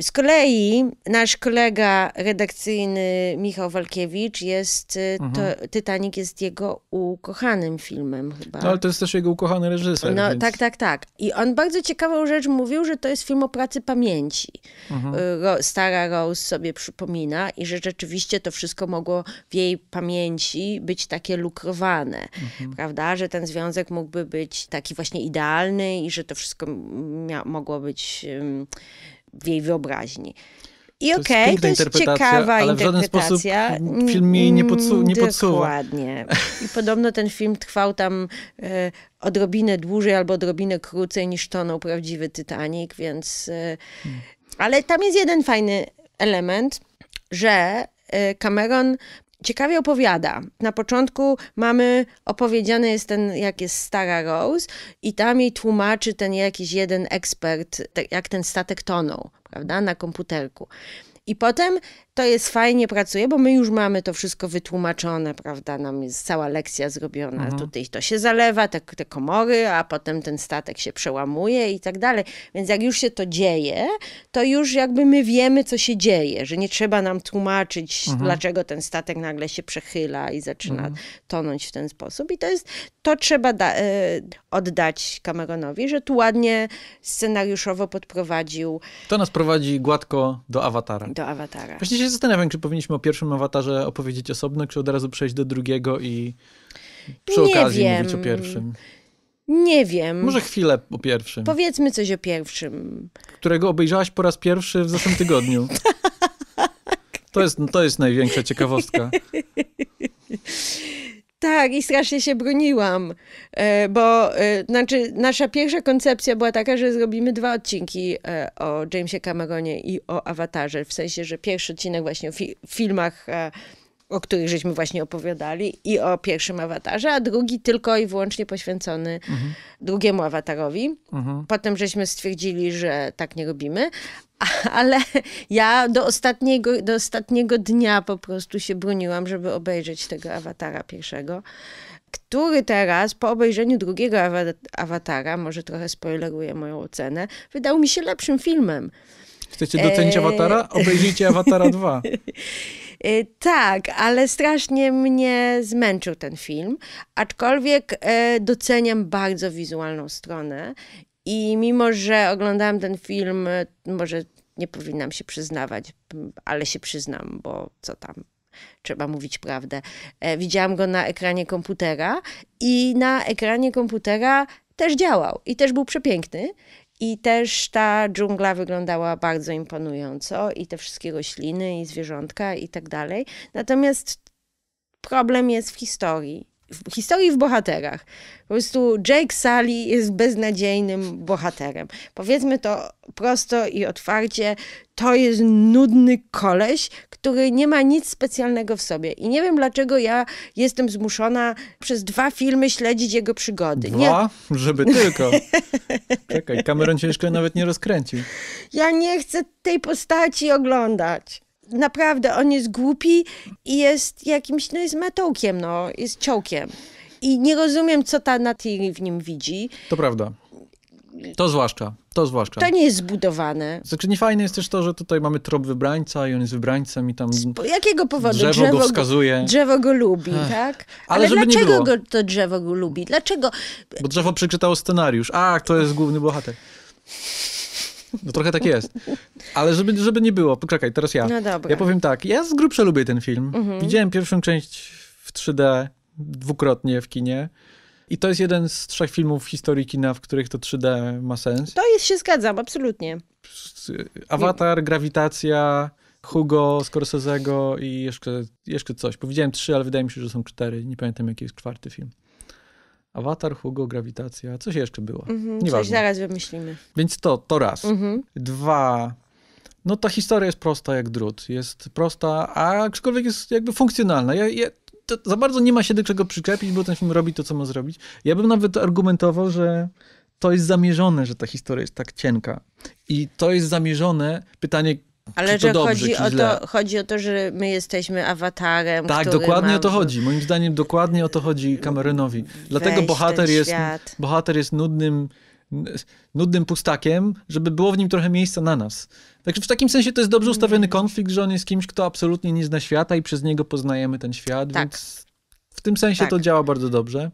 Z kolei nasz kolega redakcyjny Michał Walkiewicz jest, y, mhm. Titanic jest jego ukochanym filmem chyba. No ale to jest też jego ukochany ukochany reżyser. No więc... tak, tak, tak. I on bardzo ciekawą rzecz mówił, że to jest film o pracy pamięci. Mhm. Y, stara Rose sobie przypomina i że rzeczywiście to wszystko mogło w jej pamięci być takie lukrowane, mhm. prawda? Że ten związek mógłby być taki właśnie idealny i że to wszystko mia- mogło być um, w jej wyobraźni. I okej, to, okay, jest to jest ciekawa ale interpretacja. Ale w żaden sposób film jej nie, podsu nie mm, podsuwa. Dokładnie. I podobno ten film trwał tam e, odrobinę dłużej albo odrobinę krócej niż tonął prawdziwy Titanic, więc... E, hmm. ale tam jest jeden fajny element, że e, Cameron ciekawie opowiada. Na początku mamy, opowiedziany jest ten, jak jest stara Rose i tam jej tłumaczy ten jakiś jeden ekspert, jak ten statek tonął, prawda, na komputerku. I potem to jest fajnie, pracuje, bo my już mamy to wszystko wytłumaczone, prawda? Nam jest cała lekcja zrobiona. Mhm. Tutaj to się zalewa, te, te komory, a potem ten statek się przełamuje i tak dalej. Więc jak już się to dzieje, to już jakby my wiemy, co się dzieje, że nie trzeba nam tłumaczyć, mhm. dlaczego ten statek nagle się przechyla i zaczyna mhm. tonąć w ten sposób. I to jest, to trzeba da, y, oddać Cameronowi, że tu ładnie scenariuszowo podprowadził. To nas prowadzi gładko do awatara. Do awatara. Właśnie się zastanawiam, czy powinniśmy o pierwszym awatarze opowiedzieć osobno, czy od razu przejść do drugiego i przy nie okazji wiem. mówić o pierwszym. Nie wiem. Może chwilę o pierwszym. Powiedzmy coś o pierwszym. Którego obejrzałaś po raz pierwszy w zeszłym tygodniu. Tak. To jest, to jest największa ciekawostka. Tak, i strasznie się broniłam, e, bo e, znaczy nasza pierwsza koncepcja była taka, że zrobimy dwa odcinki e, o Jamesie Cameronie i o Awatarze, w sensie, że pierwszy odcinek właśnie o fi filmach o których żeśmy właśnie opowiadali, i o pierwszym awatarze, a drugi tylko i wyłącznie poświęcony mhm. drugiemu awatarowi. Mhm. Potem żeśmy stwierdzili, że tak nie robimy, ale ja do ostatniego, do ostatniego dnia po prostu się broniłam, żeby obejrzeć tego awatara pierwszego. Który teraz po obejrzeniu drugiego awatara, może trochę spoileruję moją ocenę, wydał mi się lepszym filmem. Chcecie docenić eee... awatara? Obejrzyjcie awatara 2. Y, tak, ale strasznie mnie zmęczył ten film, aczkolwiek y, doceniam bardzo wizualną stronę i mimo, że oglądałam ten film, y, może nie powinnam się przyznawać, ale się przyznam, bo co tam, trzeba mówić prawdę. E, widziałam go na ekranie komputera i na ekranie komputera też działał i też był przepiękny. I też ta dżungla wyglądała bardzo imponująco i te wszystkie rośliny i zwierzątka i tak dalej. Natomiast problem jest w historii w historii w bohaterach. Po prostu Jake Sully jest beznadziejnym bohaterem. Powiedzmy to prosto i otwarcie, to jest nudny koleś, który nie ma nic specjalnego w sobie. I nie wiem, dlaczego ja jestem zmuszona przez dwa filmy śledzić jego przygody. Dwa? Nie... Żeby tylko. Czekaj, Cameron jeszcze nawet nie rozkręcił. Ja nie chcę tej postaci oglądać. Naprawdę, on jest głupi i jest jakimś, no jest matołkiem, no, jest ciołkiem. I nie rozumiem, co ta Nati w nim widzi. To prawda. To zwłaszcza, to zwłaszcza. To nie jest zbudowane. Znaczy nie fajne jest też to, że tutaj mamy trop wybrańca i on jest wybrańcem i tam... Z jakiego powodu? Drzewo, drzewo go wskazuje. drzewo go lubi, Ech. tak? Ale, Ale dlaczego go, to drzewo go lubi? Dlaczego? Bo drzewo przeczytało scenariusz. A, to jest główny bohater. No trochę tak jest. Ale żeby, żeby nie było, poczekaj, teraz ja. No dobra. Ja powiem tak, ja z grubsza lubię ten film. Mhm. Widziałem pierwszą część w 3D dwukrotnie w kinie. I to jest jeden z trzech filmów w historii kina, w których to 3D ma sens. To jest, się zgadzam, absolutnie. Awatar, Grawitacja, Hugo Scorsese'ego i jeszcze, jeszcze coś. Powiedziałem trzy, ale wydaje mi się, że są cztery. Nie pamiętam, jaki jest czwarty film. Awatar, Hugo, Grawitacja, coś jeszcze było. Mhm, Nieważne. Coś zaraz wymyślimy. Więc to, to raz. Mhm. Dwa, no ta historia jest prosta jak drut. Jest prosta, a aczkolwiek jest jakby funkcjonalna. Ja, ja za bardzo nie ma się do czego przyczepić, bo ten film robi to, co ma zrobić. Ja bym nawet argumentował, że to jest zamierzone, że ta historia jest tak cienka. I to jest zamierzone, pytanie, ale że dobrze, chodzi, o to, chodzi o to, że my jesteśmy awatarem. Tak, dokładnie o to chodzi. Moim zdaniem dokładnie o to chodzi Kamerynowi. Dlatego bohater jest, bohater jest nudnym, nudnym pustakiem, żeby było w nim trochę miejsca na nas. Także w takim sensie to jest dobrze ustawiony mhm. konflikt, że on jest kimś, kto absolutnie nie zna świata i przez niego poznajemy ten świat, tak. więc w tym sensie tak. to działa bardzo dobrze.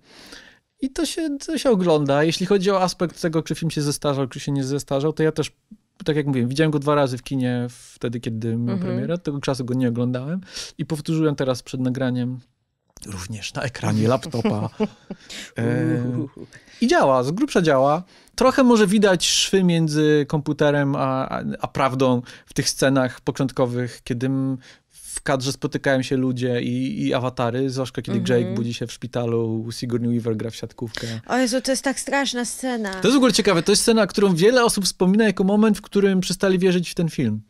I to się, to się ogląda. Jeśli chodzi o aspekt tego, czy film się zestarzał, czy się nie zestarzał, to ja też tak jak mówiłem, widziałem go dwa razy w kinie wtedy, kiedy miał mm -hmm. premierę. Od tego czasu go nie oglądałem i powtórzyłem teraz przed nagraniem również na ekranie laptopa. E, I działa, z grubsza działa. Trochę może widać szwy między komputerem a, a, a prawdą w tych scenach początkowych, kiedy w kadrze spotykają się ludzie i, i awatary, zwłaszcza kiedy mm -hmm. Jake budzi się w szpitalu, Sigourney Weaver gra w siatkówkę. O Jezu, to jest tak straszna scena. To jest w ogóle ciekawe, to jest scena, którą wiele osób wspomina jako moment, w którym przestali wierzyć w ten film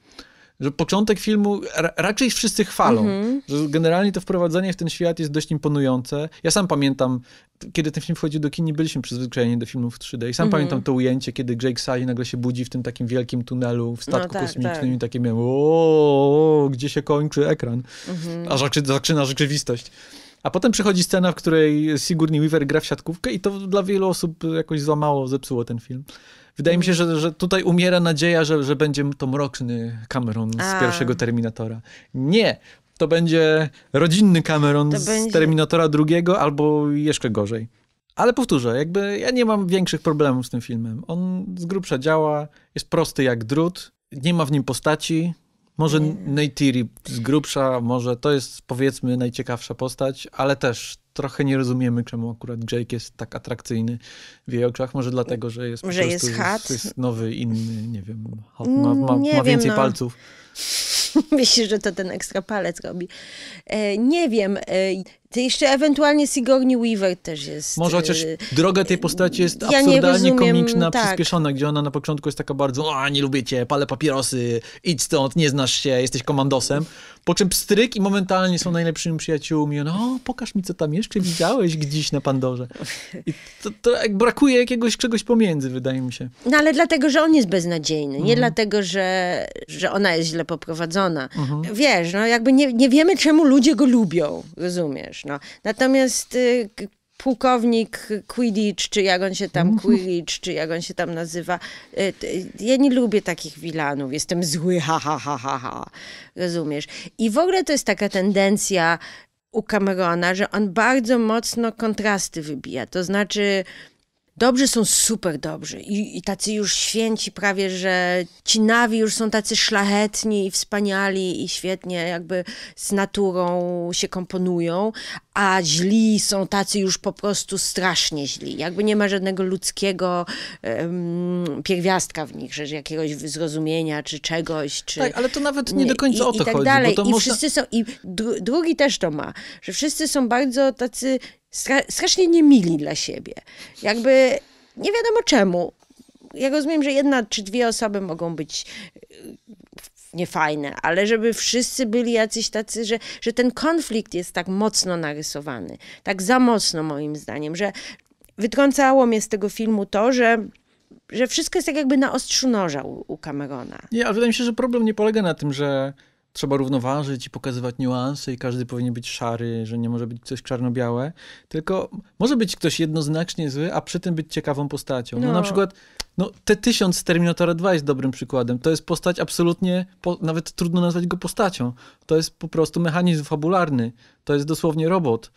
że początek filmu raczej wszyscy chwalą, mm -hmm. że generalnie to wprowadzenie w ten świat jest dość imponujące. Ja sam pamiętam, kiedy ten film wchodził do kini, byliśmy przyzwyczajeni do filmów 3D i sam mm -hmm. pamiętam to ujęcie, kiedy Jake Sully nagle się budzi w tym takim wielkim tunelu w statku no, tak, kosmicznym tak. i takie miałem, gdzie się kończy ekran, mm -hmm. aż zaczyna rzeczywistość. A potem przychodzi scena, w której Sigourney Weaver gra w siatkówkę i to dla wielu osób jakoś za mało zepsuło ten film. Wydaje mi się, że, że tutaj umiera nadzieja, że, że będzie to mroczny Cameron z A. pierwszego Terminatora. Nie! To będzie rodzinny Cameron to z będzie... Terminatora drugiego albo jeszcze gorzej. Ale powtórzę, jakby ja nie mam większych problemów z tym filmem. On z grubsza działa, jest prosty jak drut, nie ma w nim postaci, może Neytiri z grubsza, może to jest powiedzmy najciekawsza postać, ale też trochę nie rozumiemy, czemu akurat Jake jest tak atrakcyjny w jej oczach. Może dlatego, że jest, że jest, hat. jest nowy, inny, nie wiem, hot, mm, ma, ma, nie ma, więcej wiem, no. palców. Myślisz, że to ten ekstra palec robi. E, nie wiem. E, ty jeszcze ewentualnie Sigourney Weaver też jest. Może y, chociaż droga tej postaci jest ja absurdalnie komiczna, tak. przyspieszona, gdzie ona na początku jest taka bardzo, a nie lubię cię, palę papierosy, idź stąd, nie znasz się, jesteś komandosem. Po czym pstryk i momentalnie są najlepszymi przyjaciółmi. No, pokaż mi, co tam jeszcze widziałeś gdzieś na Pandorze. I to, to brakuje jakiegoś czegoś pomiędzy, wydaje mi się. No ale dlatego, że on jest beznadziejny. Nie mhm. dlatego, że, że ona jest źle poprowadzona. Mhm. Wiesz, no jakby nie, nie wiemy, czemu ludzie go lubią, rozumiesz? No. Natomiast y, pułkownik Quidditch, czy jak on się tam Quidditch, czy jak on się tam nazywa. Y, ja nie lubię takich wilanów, jestem zły, ha, ha, ha, ha, ha. Rozumiesz? I w ogóle to jest taka tendencja u Camerona, że on bardzo mocno kontrasty wybija. To znaczy Dobrzy są super dobrzy I, i tacy już święci prawie, że ci nawi już są tacy szlachetni i wspaniali i świetnie jakby z naturą się komponują, a źli są tacy już po prostu strasznie źli. Jakby nie ma żadnego ludzkiego um, pierwiastka w nich, że jakiegoś zrozumienia czy czegoś. Czy, tak, ale to nawet nie do końca i, o to i tak chodzi. Dalej. I można... wszyscy są, i dru, drugi też to ma, że wszyscy są bardzo tacy stra, strasznie niemili dla siebie. Jakby nie wiadomo czemu ja rozumiem, że jedna czy dwie osoby mogą być niefajne, ale żeby wszyscy byli jacyś tacy, że, że ten konflikt jest tak mocno narysowany, tak za mocno moim zdaniem, że wytrącało mnie z tego filmu to, że że wszystko jest tak jakby na ostrzu noża u, u Camerona. Nie, ale wydaje mi się, że problem nie polega na tym, że trzeba równoważyć i pokazywać niuanse i każdy powinien być szary, że nie może być coś czarno-białe, tylko może być ktoś jednoznacznie zły, a przy tym być ciekawą postacią. No, no na przykład no, T-1000 z Terminatora 2 jest dobrym przykładem. To jest postać absolutnie, po, nawet trudno nazwać go postacią. To jest po prostu mechanizm fabularny. To jest dosłownie robot.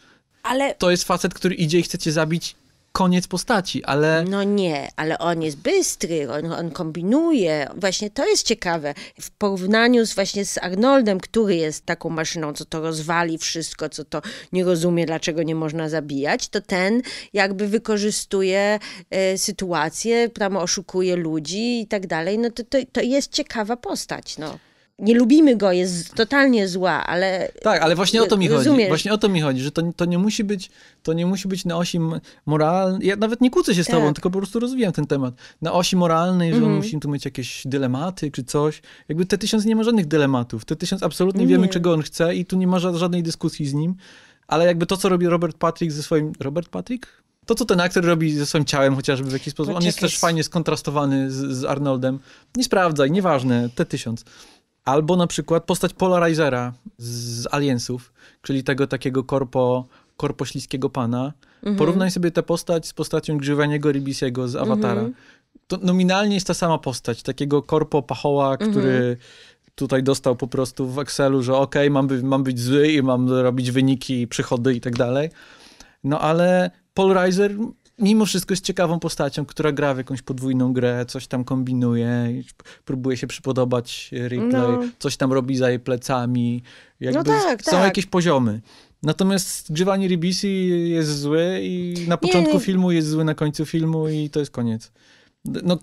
Ale... To jest facet, który idzie i chce cię zabić koniec postaci, ale... No nie, ale on jest bystry, on, on kombinuje. Właśnie to jest ciekawe. W porównaniu z właśnie z Arnoldem, który jest taką maszyną, co to rozwali wszystko, co to nie rozumie, dlaczego nie można zabijać, to ten jakby wykorzystuje e, sytuację, tam oszukuje ludzi i tak dalej. No to, to, to jest ciekawa postać, no nie lubimy go, jest totalnie zła, ale... Tak, ale właśnie o to mi rozumiesz. chodzi. Właśnie o to mi chodzi, że to, to, nie, musi być, to nie musi być na osi moralnej. Ja nawet nie kłócę się z tak. tobą, tylko po prostu rozwijam ten temat. Na osi moralnej, że mm. on mhm. musi tu mieć jakieś dylematy czy coś. Jakby T-1000 nie ma żadnych dylematów. T-1000 absolutnie nie. wiemy, czego on chce i tu nie ma żadnej dyskusji z nim. Ale jakby to, co robi Robert Patrick ze swoim... Robert Patrick? to, co ten aktor robi ze swoim ciałem, chociażby w jakiś sposób, on jest też fajnie skontrastowany z, z Arnoldem. Nie sprawdzaj, nieważne, te tysiąc. Albo na przykład postać Polarizera z Aliensów, czyli tego takiego korpo, korpo śliskiego pana. Mhm. Porównaj sobie tę postać z postacią Grzywaniego Ribisiego z Awatara. Mhm. To nominalnie jest ta sama postać, takiego korpo pachoła, mhm. który mhm. tutaj dostał po prostu w Excelu, że okej, okay, mam, by, mam być zły i mam robić wyniki, przychody i tak dalej. No ale Polarizer mimo wszystko jest ciekawą postacią, która gra w jakąś podwójną grę, coś tam kombinuje, próbuje się przypodobać replay, no. coś tam robi za jej plecami. Jakby no tak, są tak. jakieś poziomy. Natomiast grzywanie Ribisi jest zły i na początku nie, nie. filmu jest zły, na końcu filmu i to jest koniec. No,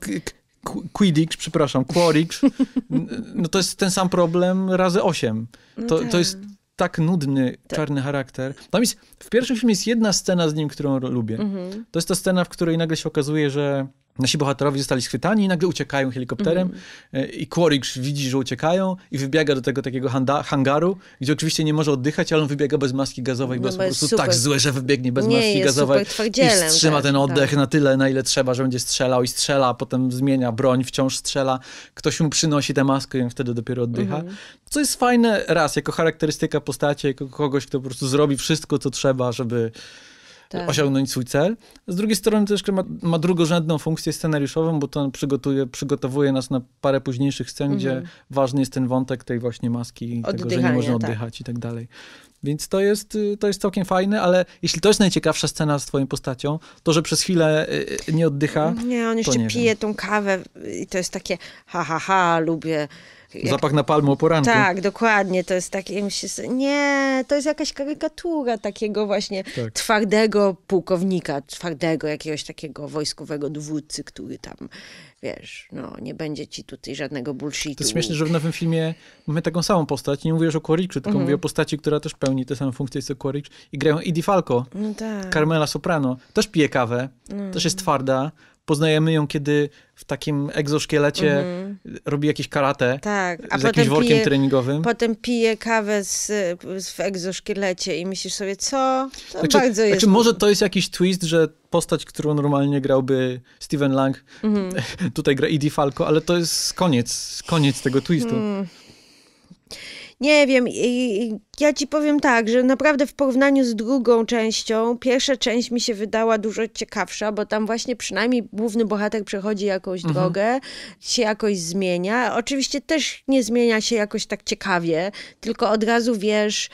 Quidditch, przepraszam, Quaritch, no to jest ten sam problem razy osiem. No to, to tak. jest tak nudny, tak. czarny charakter. Tam jest, w pierwszym filmie jest jedna scena z nim, którą lubię. Mhm. To jest ta scena, w której nagle się okazuje, że nasi bohaterowie zostali schwytani i nagle uciekają helikopterem mm. i Quaritch widzi, że uciekają i wybiega do tego takiego handa, hangaru, gdzie oczywiście nie może oddychać, ale on wybiega bez maski gazowej, no bo jest po prostu tak super. tak złe, że wybiegnie bez nie, maski gazowej i wstrzyma tak, ten oddech tak. na tyle, na ile trzeba, że będzie strzelał i strzela, a potem zmienia broń, wciąż strzela, ktoś mu przynosi tę maskę i on wtedy dopiero oddycha. Mm. Co jest fajne raz, jako charakterystyka postaci, jako kogoś, kto po prostu zrobi wszystko, co trzeba, żeby tak. osiągnąć swój cel. Z drugiej strony też ma, ma drugorzędną funkcję scenariuszową, bo to przygotuje, przygotowuje nas na parę późniejszych scen, gdzie mhm. ważny jest ten wątek tej właśnie maski, i tego, że nie można tak. oddychać tak. i tak dalej. Więc to jest, y, to jest całkiem fajne, ale jeśli to jest najciekawsza scena z twoją postacią, to, że przez chwilę y, y, nie oddycha. Nie, on jeszcze pije wiem. tą kawę i to jest takie ha, ha, ha, lubię Zapach na palmu o poranku. Tak, dokładnie. To jest takie, myślę, nie, to jest jakaś karykatura takiego właśnie tak. twardego pułkownika, twardego jakiegoś takiego wojskowego dowódcy, który tam, wiesz, no nie będzie ci tutaj żadnego bullshitu. To jest śmieszne, że w nowym filmie mamy taką samą postać. Nie mówię już o Quaritchu, tylko mhm. mówię o postaci, która też pełni te same funkcje co Quaritch i grają Edie Falco, no tak. Carmela Soprano. Też pije kawę, no. też jest twarda, poznajemy ją, kiedy w takim egzoszkielecie mm -hmm. robi jakieś karate tak. A z jakimś workiem pije, treningowym. Potem pije kawę z, z, w egzoszkielecie i myślisz sobie, co? To znaczy, bardzo znaczy jest... może to jest jakiś twist, że postać, którą normalnie grałby Steven Lang, mm -hmm. tutaj gra Edie Falco, ale to jest koniec, koniec tego twistu. Mm. Nie wiem, ja ci powiem tak, że naprawdę w porównaniu z drugą częścią, pierwsza część mi się wydała dużo ciekawsza, bo tam właśnie przynajmniej główny bohater przechodzi jakąś mhm. drogę, się jakoś zmienia. Oczywiście też nie zmienia się jakoś tak ciekawie, tylko od razu wiesz,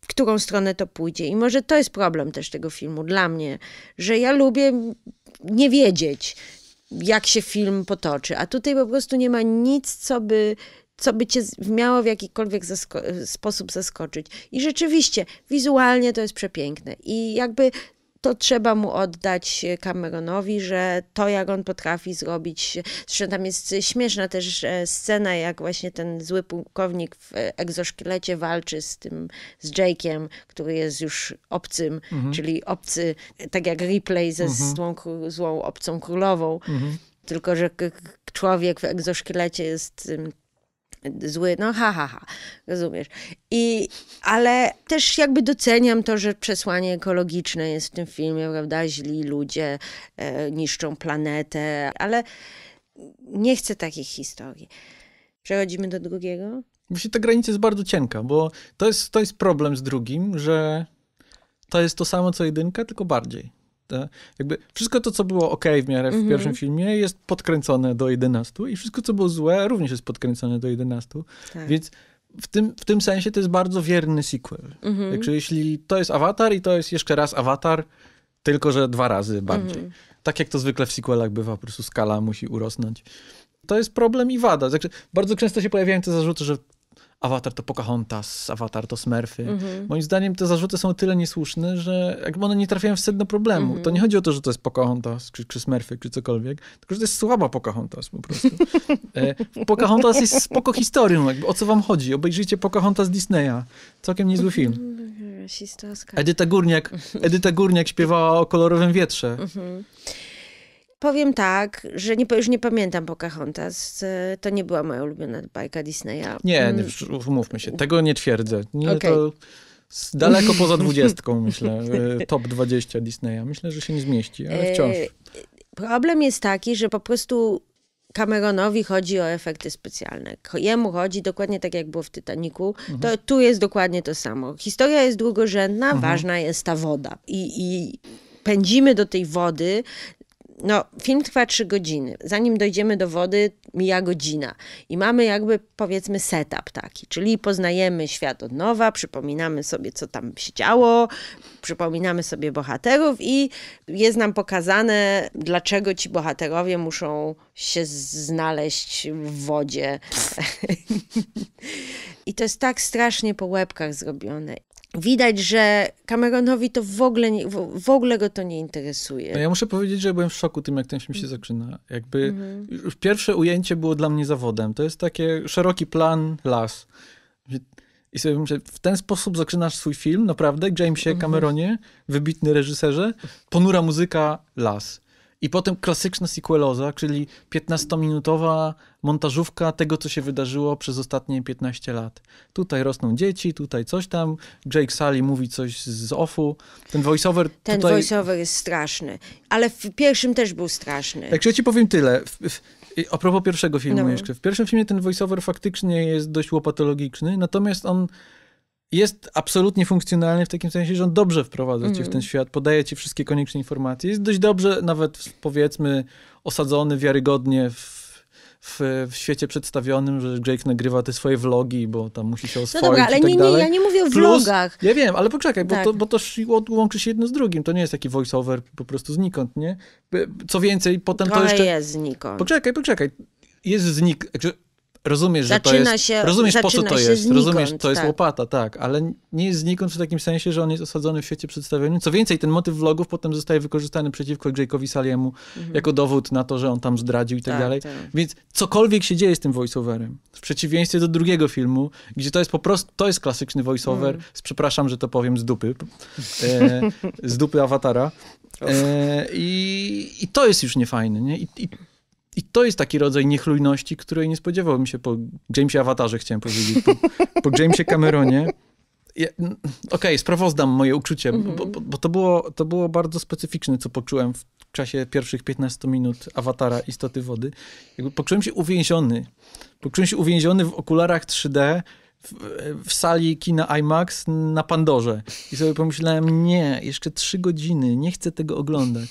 w którą stronę to pójdzie. I może to jest problem też tego filmu dla mnie, że ja lubię nie wiedzieć, jak się film potoczy, a tutaj po prostu nie ma nic, co by co by cię miało w jakikolwiek zasko e, sposób zaskoczyć. I rzeczywiście, wizualnie to jest przepiękne. I jakby to trzeba mu oddać e, Cameronowi, że to jak on potrafi zrobić, zresztą tam jest śmieszna też e, scena, jak właśnie ten zły pułkownik w egzoszkielecie walczy z tym, z Jake'iem, który jest już obcym, mhm. czyli obcy, tak jak Ripley ze mhm. złą, złą obcą królową. Mhm tylko że człowiek w egzoszkielecie jest zły, no ha, ha, ha, rozumiesz. I, ale też jakby doceniam to, że przesłanie ekologiczne jest w tym filmie, prawda, źli ludzie e, niszczą planetę, ale nie chcę takich historii. Przechodzimy do drugiego? Myślę, że ta granica jest bardzo cienka, bo to jest, to jest problem z drugim, że to jest to samo co jedynka, tylko bardziej jakby wszystko to, co było ok w miarę w mm -hmm. pierwszym filmie, jest podkręcone do 11 i wszystko, co było złe, również jest podkręcone do 11. Tak. Więc w tym, w tym sensie to jest bardzo wierny sequel. Mm -hmm. Także jeśli to jest awatar i to jest jeszcze raz awatar, tylko że dwa razy bardziej. Mm -hmm. Tak jak to zwykle w sequelach bywa, po prostu skala musi urosnąć. To jest problem i wada. Także bardzo często się pojawiają te zarzuty, że Avatar to Pocahontas, Avatar to Smurfy. Mhm. Moim zdaniem te zarzuty są o tyle niesłuszne, że jakby one nie trafiają w sedno problemu. Mhm. To nie chodzi o to, że to jest Pocahontas, czy, czy Smurfy, czy cokolwiek, tylko że to jest słaba Pocahontas po prostu. E, Pocahontas jest spoko historią, jakby o co wam chodzi? Obejrzyjcie Pocahontas Disneya. Całkiem niezły mhm. film. Edyta Górniak, Edyta Górniak śpiewała o kolorowym wietrze. Powiem tak, że nie, już nie pamiętam Pocahontas. E, to nie była moja ulubiona bajka Disneya. Nie, nie mm. umówmy się. Tego nie twierdzę. Nie, okay. to daleko poza dwudziestką, myślę. E, top 20 Disneya. Myślę, że się nie zmieści, ale e, wciąż. Problem jest taki, że po prostu Cameronowi chodzi o efekty specjalne. Jemu chodzi dokładnie tak, jak było w Titaniku. Mhm. To tu jest dokładnie to samo. Historia jest drugorzędna, mhm. ważna jest ta woda. I, I pędzimy do tej wody no, film trwa trzy godziny. Zanim dojdziemy do wody, mija godzina. I mamy jakby, powiedzmy, setup taki, czyli poznajemy świat od nowa, przypominamy sobie, co tam się działo, przypominamy sobie bohaterów i jest nam pokazane, dlaczego ci bohaterowie muszą się znaleźć w wodzie. I to jest tak strasznie po łebkach zrobione. Widać, że Cameronowi to w ogóle, nie, w ogóle go to nie interesuje. No ja muszę powiedzieć, że byłem w szoku tym, jak ten film się mhm. zaczyna. Jakby mhm. pierwsze ujęcie było dla mnie zawodem. To jest takie szeroki plan, las. I sobie myślę, w ten sposób zaczynasz swój film, naprawdę, Jamesie mhm. Cameronie, wybitny reżyserze, ponura muzyka, las. I potem klasyczna sequeloza, czyli 15-minutowa montażówka tego, co się wydarzyło przez ostatnie 15 lat. Tutaj rosną dzieci, tutaj coś tam, Jake Sully mówi coś z offu. Ten voiceover Ten tutaj... voiceover jest straszny, ale w pierwszym też był straszny. Także ja ci powiem tyle. A propos pierwszego filmu no. jeszcze. W pierwszym filmie ten voiceover faktycznie jest dość łopatologiczny, natomiast on jest absolutnie funkcjonalny w takim sensie, że on dobrze wprowadza mm. cię w mhm. ten świat, podaje ci wszystkie konieczne informacje, jest dość dobrze nawet powiedzmy osadzony wiarygodnie w w, w, świecie przedstawionym, że Jake nagrywa te swoje vlogi, bo tam musi się no oswoić No dobra, ale i tak nie, nie, dalej. ja nie mówię o Plus, vlogach. Ja wiem, ale poczekaj, tak. bo, to, bo to łączy się jedno z drugim. To nie jest taki voiceover po prostu znikąd, nie? Co więcej, potem Trochę to jeszcze... jest znikąd. Poczekaj, poczekaj. Jest znik rozumiesz, zaczyna że to jest, się, rozumiesz po co to jest, znikąd, rozumiesz, to jest tak. łopata, tak, ale nie jest znikąd w takim sensie, że on jest osadzony w świecie przedstawionym. Co więcej, ten motyw vlogów potem zostaje wykorzystany przeciwko Jake'owi Saliemu mhm. jako dowód na to, że on tam zdradził i tak, tak dalej. Tak. Więc cokolwiek się dzieje z tym voiceoverem, w przeciwieństwie do drugiego filmu, gdzie to jest po prostu, to jest klasyczny voiceover, mhm. z, przepraszam, że to powiem, z dupy, e, z dupy awatara. E, i, I to jest już niefajne, nie? I, i i to jest taki rodzaj niechlujności, której nie spodziewałbym się po Jamesie Awatarze, chciałem powiedzieć, po, po Jamesie Cameronie. Ja, Okej, okay, sprawozdam moje uczucie, mm -hmm. bo, bo, mhm. bo, to, było, to było bardzo specyficzne, co poczułem w czasie pierwszych 15 minut awatara istoty wody. Jakby poczułem się uwięziony. Poczułem się uwięziony w okularach 3D, w, w, sali kina IMAX na Pandorze. I sobie pomyślałem, nie, jeszcze trzy godziny, nie chcę tego oglądać.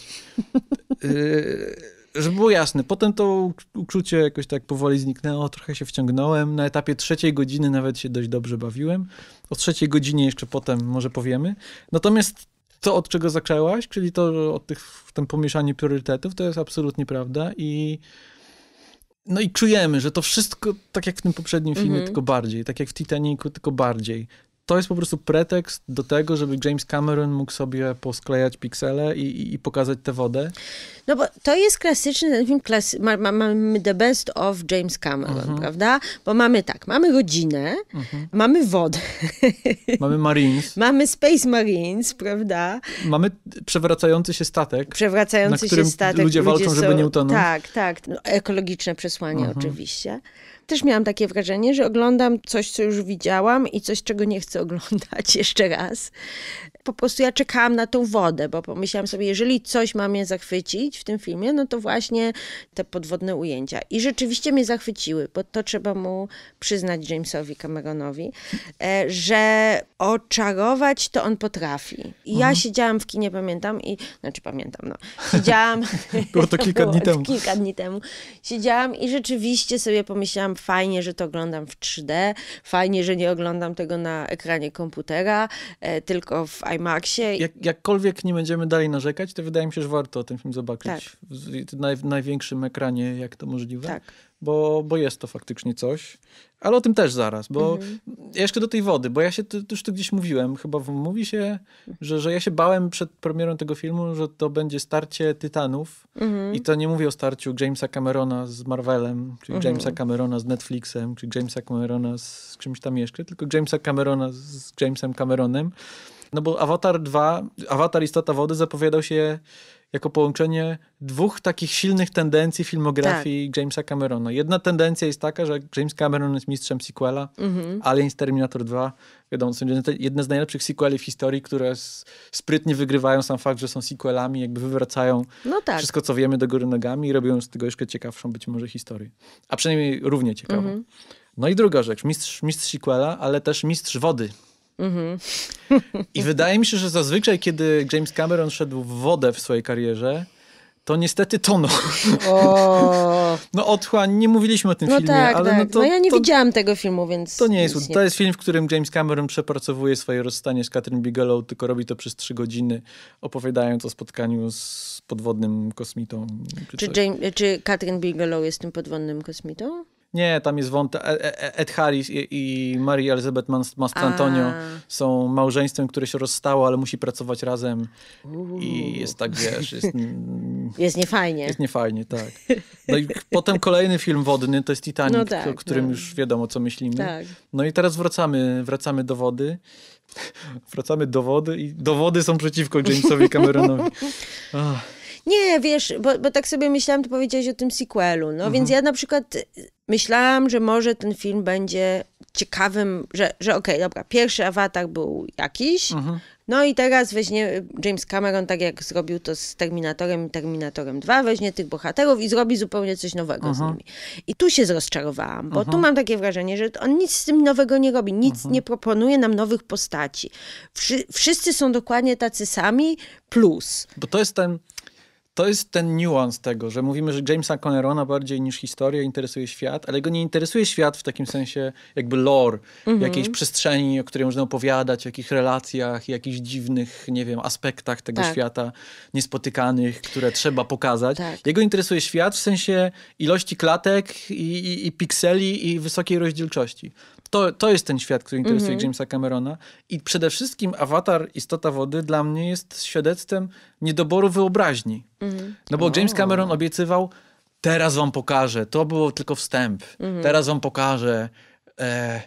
y żeby było jasne, potem to uczucie jakoś tak powoli zniknęło, trochę się wciągnąłem. Na etapie trzeciej godziny nawet się dość dobrze bawiłem. O trzeciej godzinie jeszcze potem może powiemy. Natomiast to, od czego zaczęłaś, czyli to od tych, w tym pomieszaniu priorytetów, to jest absolutnie prawda i no i czujemy, że to wszystko tak jak w tym poprzednim filmie, mm -hmm. tylko bardziej, tak jak w Titanicu, tylko bardziej to jest po prostu pretekst do tego, żeby James Cameron mógł sobie posklejać piksele i, i, i pokazać tę wodę? No bo to jest klasyczny ten film, klasy, ma, ma, mamy The Best of James Cameron, uh mhm. -huh. prawda? Bo mamy tak, mamy rodzinę, uh mhm. -huh. mamy wodę. Mamy Marines. mamy Space Marines, prawda? Mamy przewracający się statek. Przewracający się statek. ludzie, ludzie walczą, są, żeby nie utonąć. Tak, tak. No, ekologiczne przesłanie uh mhm. -huh. oczywiście też miałam takie wrażenie, że oglądam coś, co już widziałam i coś, czego nie chcę oglądać jeszcze raz. Po prostu ja czekałam na tą wodę, bo pomyślałam sobie, jeżeli coś ma mnie zachwycić w tym filmie, no to właśnie te podwodne ujęcia. I rzeczywiście mnie zachwyciły, bo to trzeba mu przyznać Jamesowi Cameronowi, e, że oczarować to on potrafi. I ja mhm. siedziałam w kinie, pamiętam, i znaczy pamiętam, no. Siedziałam. było to kilka dni temu. Kilka dni temu. Siedziałam i rzeczywiście sobie pomyślałam, fajnie, że to oglądam w 3D, fajnie, że nie oglądam tego na ekranie komputera, e, tylko w IMAXie. Jak, jakkolwiek nie będziemy dalej narzekać, to wydaje mi się, że warto ten film zobaczyć tak. w naj, największym ekranie, jak to możliwe. Tak bo, bo jest to faktycznie coś. Ale o tym też zaraz, bo mhm. jeszcze do tej wody, bo ja się, to już tu gdzieś mówiłem, chyba mówi się, że, że ja się bałem przed premierą tego filmu, że to będzie starcie tytanów mhm. i to nie mówię o starciu Jamesa Camerona z Marvelem, czy mhm. Jamesa Camerona z Netflixem, czy Jamesa Camerona z czymś tam jeszcze, tylko Jamesa Camerona z Jamesem Cameronem. No bo Avatar 2, Avatar Istota Wody zapowiadał się jako połączenie dwóch takich silnych tendencji filmografii tak. Jamesa Camerona. Jedna tendencja jest taka, że James Cameron jest mistrzem sequela, mm-hmm. Aliens Terminator 2, wiadomo, są jedne z najlepszych sequeli w historii, które sprytnie wygrywają sam fakt, że są sequelami, jakby wywracają no tak. wszystko, co wiemy do góry nogami i robią z tego jeszcze ciekawszą być może historię. A przynajmniej równie ciekawą. Mm-hmm. No i druga rzecz, mistrz, mistrz sequela, ale też mistrz wody. Mhm. I wydaje mi się, że zazwyczaj, kiedy James Cameron szedł w wodę w swojej karierze, to niestety tonął. O. No otchłań, nie mówiliśmy o tym no filmie, tak, ale tak. no tak. No ja nie to, widziałam tego filmu, więc... To nie jest, nie... to jest film, w którym James Cameron przepracowuje swoje rozstanie z Catherine Bigelow, tylko robi to przez trzy godziny, opowiadając o spotkaniu z podwodnym kosmitą. Czy, czy, James, czy Catherine Bigelow jest tym podwodnym kosmitą? Nie, tam jest wątek. E- e- Ed Harris i, i Elizabeth Mastantonio A. są małżeństwem, które się rozstało, ale musi pracować razem. Uuu. I jest tak, wiesz, jest... jest niefajnie. Jest niefajnie, tak. No i potem kolejny film wodny, to jest Titanic, no tak, o którym no. już wiadomo, co myślimy. Tak. No i teraz wracamy, wracamy do wody. Wracamy do wody i dowody są przeciwko Jamesowi Cameronowi. Oh. Nie, wiesz, bo, bo tak sobie myślałam, ty powiedziałeś o tym sequelu. No mhm. więc ja na przykład y, myślałam, że może ten film będzie ciekawym, że, że okej, okay, dobra, pierwszy awatar był jakiś, mhm. no i teraz weźmie y, James Cameron, tak jak zrobił to z Terminatorem i Terminatorem 2, weźmie tych bohaterów i zrobi zupełnie coś nowego z mhm. nimi. I tu się zrozczarowałam, bo tu mhm. mam takie wrażenie, że on nic z tym nowego nie robi, nic mhm. nie proponuje nam nowych postaci. Wszy wszyscy są dokładnie tacy sami, plus. Bo to jest ten to jest ten niuans tego, że mówimy, że Jamesa Connerona bardziej niż historia interesuje świat, ale go nie interesuje świat w takim sensie jakby lore, mm -hmm. jakiejś przestrzeni, o której można opowiadać, o jakichś relacjach, jakichś dziwnych, nie wiem, aspektach tego tak. świata niespotykanych, które trzeba pokazać. Tak. Jego interesuje świat w sensie ilości klatek i, i, i pikseli i wysokiej rozdzielczości. To, to jest ten świat, który interesuje mm -hmm. Jamesa Camerona. I przede wszystkim awatar Istota Wody dla mnie jest świadectwem niedoboru wyobraźni. Mm -hmm. No bo James Cameron obiecywał, teraz wam pokażę, to było tylko wstęp, mm -hmm. teraz wam pokażę e,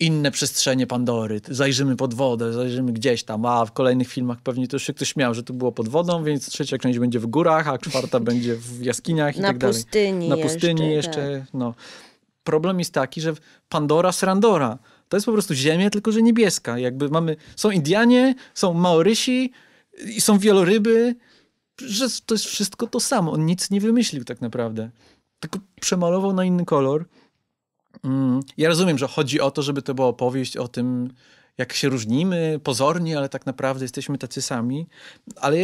inne przestrzenie Pandory, zajrzymy pod wodę, zajrzymy gdzieś tam, a w kolejnych filmach pewnie to już się ktoś śmiał, że to było pod wodą, więc trzecia część będzie w górach, a czwarta będzie w jaskiniach i Na tak dalej. Na pustyni jeszcze. Na pustyni jeszcze, tak. no problem jest taki, że Pandora Srandora to jest po prostu ziemia, tylko że niebieska. Jakby mamy, są Indianie, są Maorysi i są wieloryby, że to jest wszystko to samo. On nic nie wymyślił tak naprawdę. Tylko przemalował na inny kolor. Mm, ja rozumiem, że chodzi o to, żeby to była opowieść o tym, jak się różnimy pozornie, ale tak naprawdę jesteśmy tacy sami. Ale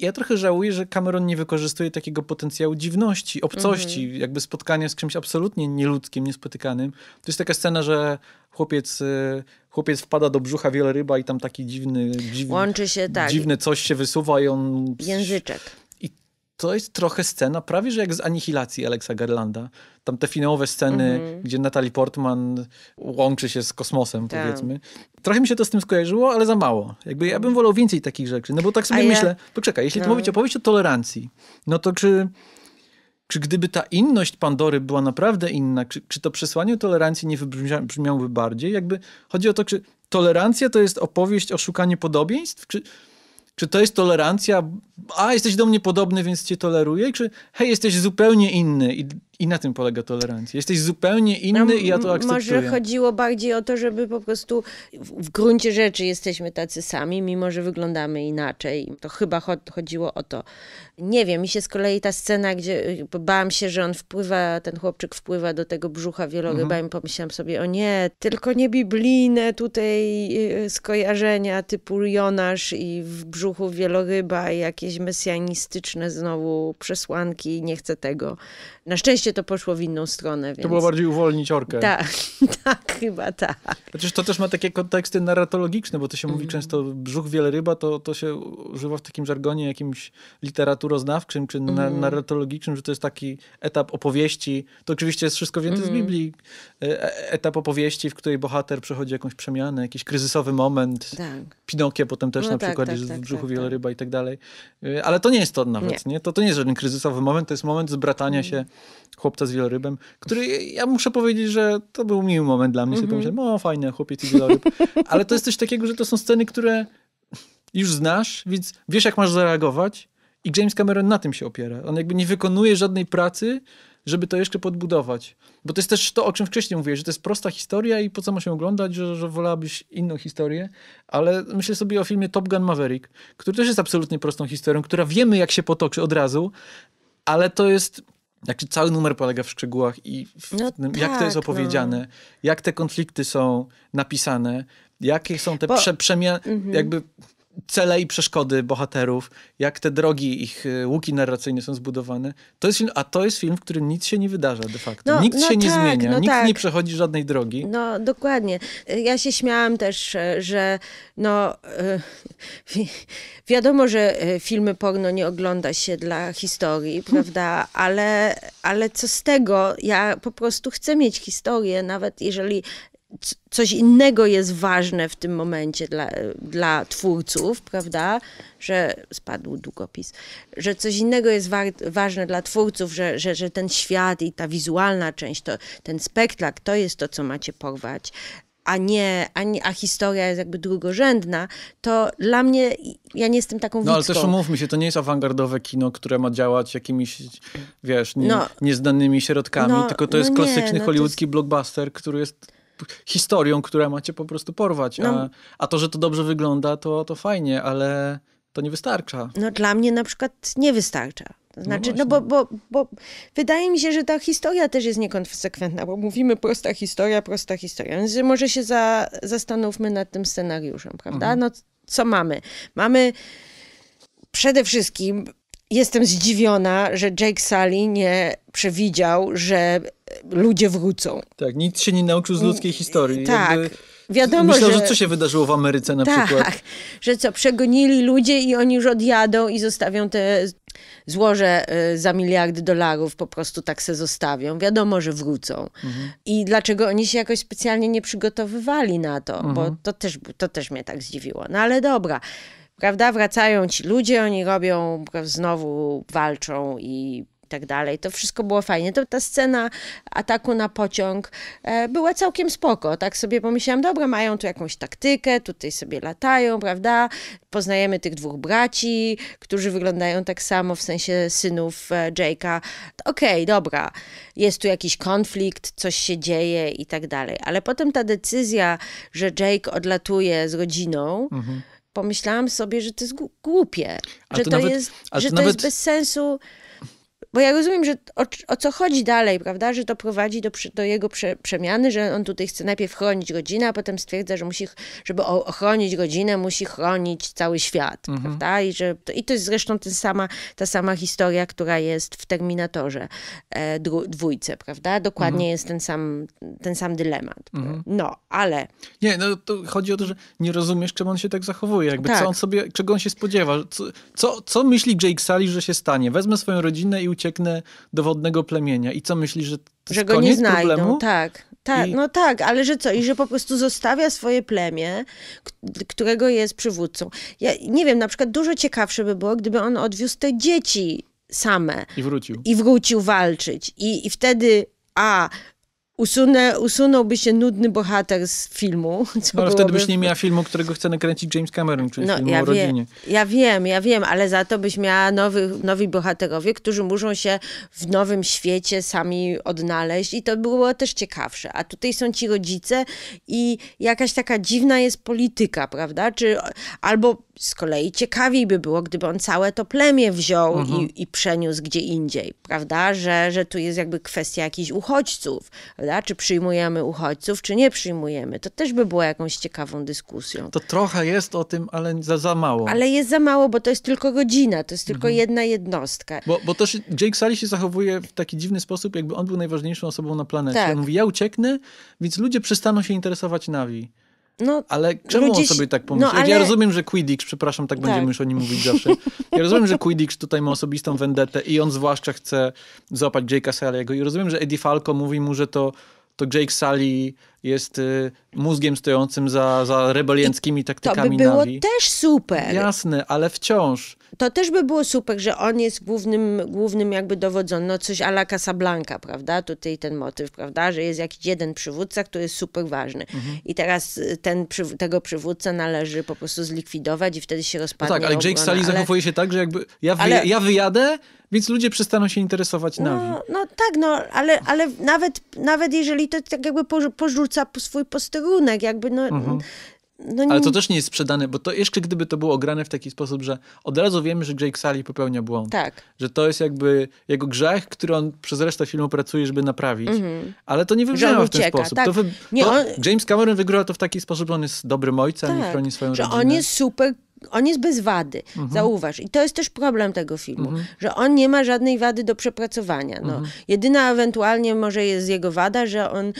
ja trochę żałuję, że Cameron nie wykorzystuje takiego potencjału dziwności, obcości, mm -hmm. jakby spotkania z czymś absolutnie nieludzkim, niespotykanym. To jest taka scena, że chłopiec, y, chłopiec wpada do brzucha wieloryba i tam taki dziwny, dziwny, Łączy się, tak. dziwny coś się wysuwa i on... Języczek to jest trochę scena, prawie że jak z Anihilacji Alexa Garlanda. Tam te finałowe sceny, mm -hmm. gdzie Natalie Portman łączy się z kosmosem, tak. powiedzmy. Trochę mi się to z tym skojarzyło, ale za mało. Jakby ja bym wolał więcej takich rzeczy. No bo tak sobie A myślę, ja... poczekaj, jeśli no. mówić opowieść o tolerancji, no to czy, czy gdyby ta inność Pandory była naprawdę inna, czy, czy to przesłanie tolerancji nie wybrzmiałoby bardziej? Jakby chodzi o to, czy tolerancja to jest opowieść o szukaniu podobieństw? Czy, czy to jest tolerancja? A, jesteś do mnie podobny, więc cię toleruję? Czy hej, jesteś zupełnie inny i i na tym polega tolerancja. Jesteś zupełnie inny no, i ja to akceptuję. Może chodziło bardziej o to, żeby po prostu w gruncie rzeczy jesteśmy tacy sami, mimo że wyglądamy inaczej. To chyba chodziło o to. Nie wiem, mi się z kolei ta scena, gdzie y, bałam się, że on wpływa, ten chłopczyk wpływa do tego brzucha wieloryba mhm. i pomyślałam sobie, o nie, tylko nie biblijne tutaj y, y, skojarzenia typu Jonasz i w brzuchu wieloryba i jakieś mesjanistyczne znowu przesłanki, nie chcę tego. Na szczęście to poszło w inną stronę. Więc... To było bardziej uwolnić orkę. Tak, tak, chyba tak. Przecież znaczy, to też ma takie konteksty narratologiczne, bo to się mm. mówi mhm. często brzuch wiele ryba, to, to się używa w takim żargonie jakimś literaturoznawczym czy mm. narratologicznym, że to jest taki etap opowieści. To oczywiście jest wszystko wzięte mm. z mhm. Biblii E, e, etap opowieści, w której bohater przechodzi jakąś przemianę, jakiś kryzysowy moment. Tak. Pinokie potem też no na tak, przykład tak, jest w tak, brzuchu tak, wieloryba tak. i tak dalej. E, ale to nie jest to nawet, nie. nie? To, to nie jest żaden kryzysowy moment, to jest moment zbratania mm. się mhm. chłopca z wielorybem, który ja muszę powiedzieć, że to był miły moment dla mnie. Mm -hmm. Sobie mhm. pomyślałem, o fajne, chłopiec i wieloryb. Ale to jest coś takiego, że to są sceny, które już znasz, więc wiesz jak masz zareagować. I James Cameron na tym się opiera. On jakby nie wykonuje żadnej pracy, żeby to jeszcze podbudować. Bo to jest też to, o czym wcześniej mówiłeś, że to jest prosta historia i po co ma się oglądać, że, że wolałabyś inną historię, ale myślę sobie o filmie Top Gun Maverick, który też jest absolutnie prostą historią, która wiemy jak się potoczy od razu, ale to jest znaczy, cały numer polega w szczegółach i w no tym, tak, jak to jest tak, no. opowiedziane, no. jak te konflikty są napisane, jakie są te Bo... prze, przemiany, mm -hmm. jakby cele i przeszkody bohaterów, jak te drogi, ich y, łuki narracyjne są zbudowane. To jest film, a to jest film, w którym nic się nie wydarza de facto. No, nikt no się tak, nie zmienia, no nikt tak. nie przechodzi żadnej drogi. No dokładnie. Ja się śmiałam też, e, że no e, wi wiadomo, że e, filmy porno nie ogląda się dla historii, prawda? Ale, ale co z tego? Ja po prostu chcę mieć historię, nawet jeżeli coś innego jest ważne w tym momencie dla, dla twórców, prawda? Że spadł długopis, że coś innego jest wa ważne dla twórców, że, że, że ten świat i ta wizualna część, to, ten spektakl, to jest to, co macie porwać. A nie, a nie, a historia jest jakby drugorzędna, to dla mnie, ja nie jestem taką widzką. No ale też umówmy się, to nie jest awangardowe kino, które ma działać jakimiś, wiesz, nie, no, nieznanymi środkami, no, tylko to jest no klasyczny nie, no, hollywoodzki jest... blockbuster, który jest historią, która macie po prostu porwać. No. A, a to, że to dobrze wygląda, to, to fajnie, ale to nie wystarcza. No dla mnie na przykład nie wystarcza. No znaczy, no, no bo, bo, bo wydaje mi się, że ta historia też jest niekonsekwentna, bo mówimy prosta historia, prosta historia. Więc może się za, zastanówmy nad tym scenariuszem, prawda? Mhm. No co mamy? Mamy przede wszystkim Jestem zdziwiona, że Jake Sully nie przewidział, że ludzie wrócą. Tak, nikt się nie nauczył z ludzkiej mm, historii. Tak. Jakby... Wiadomo, Myślę, że, że co się wydarzyło w Ameryce na tak, przykład. Tak, że co, przegonili ludzie i oni już odjadą i zostawią te złoże y, za miliardy dolarów, po prostu tak se zostawią. Wiadomo, że wrócą. Mhm. I dlaczego oni się jakoś specjalnie nie przygotowywali na to, mhm. bo to też, to też mnie tak zdziwiło. No ale dobra, prawda, wracają ci ludzie, oni robią, znowu walczą i tak dalej. To wszystko było fajnie. To ta scena ataku na pociąg e, była całkiem spoko. Tak sobie pomyślałam, dobra, mają tu jakąś taktykę, tutaj sobie latają, prawda? Poznajemy tych dwóch braci, którzy wyglądają tak samo, w sensie synów e, Jake'a. Okej, okay, dobra, jest tu jakiś konflikt, coś się dzieje i tak dalej. Ale potem ta decyzja, że Jake odlatuje z rodziną, mhm pomyślałam sobie, że to jest głupie, że to, nawet, jest, że to jest bez sensu bo ja rozumiem, że o, o, co chodzi dalej, prawda, że to prowadzi do, do jego prze, przemiany, że on tutaj chce najpierw chronić rodzinę, a potem stwierdza, że musi, żeby ochronić rodzinę, musi chronić cały świat, mhm. prawda, i, że to, i to jest zresztą ten sama, ta sama historia, która jest w Terminatorze e, dwójce, prawda, dokładnie mhm. jest ten sam, ten sam dylemat, mhm. no, ale... Nie, no to chodzi o to, że nie rozumiesz, czemu on się tak zachowuje, jakby tak. co on sobie, czego on się spodziewa, co, co, co myśli Jake Sully, że się stanie, wezmę swoją rodzinę i ucieknę do wodnego plemienia. I co myślisz, że to że go nie znajdą, problemu? tak. tak I... No tak, ale że co? I że po prostu zostawia swoje plemię, którego jest przywódcą. Ja nie wiem, na przykład dużo ciekawsze by było, gdyby on odwiózł te dzieci same. I wrócił. I wrócił walczyć. I, i wtedy a Usunę, usunąłby się nudny bohater z filmu. No, ale wtedy byś nie miała filmu, którego chce nakręcić James Cameron, czyli no, filmu ja o rodzinie. ja wiem, ja wiem, ale za to byś miała nowy, nowi bohaterowie, którzy muszą się w nowym świecie sami odnaleźć i to było też ciekawsze. A tutaj są ci rodzice i jakaś taka dziwna jest polityka, prawda? Czy albo z kolei ciekawiej by było, gdyby on całe to plemię wziął i, mhm. i, przeniósł gdzie indziej, prawda? Że, że tu jest jakby kwestia jakichś uchodźców, prawda? Czy przyjmujemy uchodźców, czy nie przyjmujemy. To też by było jakąś ciekawą dyskusją. To trochę jest o tym, ale za, za mało. Ale jest za mało, bo to jest tylko godzina, to jest tylko mhm. jedna jednostka. Bo, bo też Jake Sully się zachowuje w taki dziwny sposób, jakby on był najważniejszą osobą na planecie. Tak. On mówi, ja ucieknę, więc ludzie przestaną się interesować Navi. No, ale czemu ludzie... on sobie tak pomyślał? No, ale... Ja rozumiem, że Quidditch, przepraszam, tak, tak, będziemy już o nim mówić zawsze. Ja rozumiem, że Quidditch tutaj ma osobistą wendetę i on zwłaszcza chce złapać Jake'a Sally'ego. I rozumiem, że Eddie Falco mówi mu, że to, to Jake Sully jest y, mózgiem stojącym za, za rebelianckimi I taktykami To by było Navi. też super. Jasne, ale wciąż to też by było super, że on jest głównym, głównym jakby dowodzonym, no coś a la Casablanca, prawda? Tutaj ten motyw, prawda? Że jest jakiś jeden przywódca, który jest super ważny. Mhm. I teraz y, ten, tego przywódca należy po prostu zlikwidować i wtedy się rozpadnie no Tak, ale Jake obrona, Sully ale... zachowuje się tak, że jakby ja, wyja ale... ja wyjadę, więc ludzie przestaną się interesować no, nami. No, no tak, no, ale, ale nawet, nawet jeżeli to tak jakby porzuca swój posterunek, jakby no... Mhm no nie... Ale to też nie jest sprzedane, bo to jeszcze gdyby to było ograne w taki sposób, że od razu wiemy, że Jake Sully popełnia błąd. Tak. Że to jest jakby jego grzech, który on przez resztę filmu pracuje, żeby naprawić. Mm-hmm. Ale to nie wybrzmiało w ten sposób. Tak. To wy... nie, to on... James Cameron wygrał to w taki sposób, że on jest dobrym ojcem tak. i chroni swoją że rodzinę. Że on jest super on jest bez wady, mhm. zauważ. I to jest też problem tego filmu, mhm. że on nie ma żadnej wady do przepracowania. No. Mhm. Jedyna ewentualnie może jest jego wada, że on y,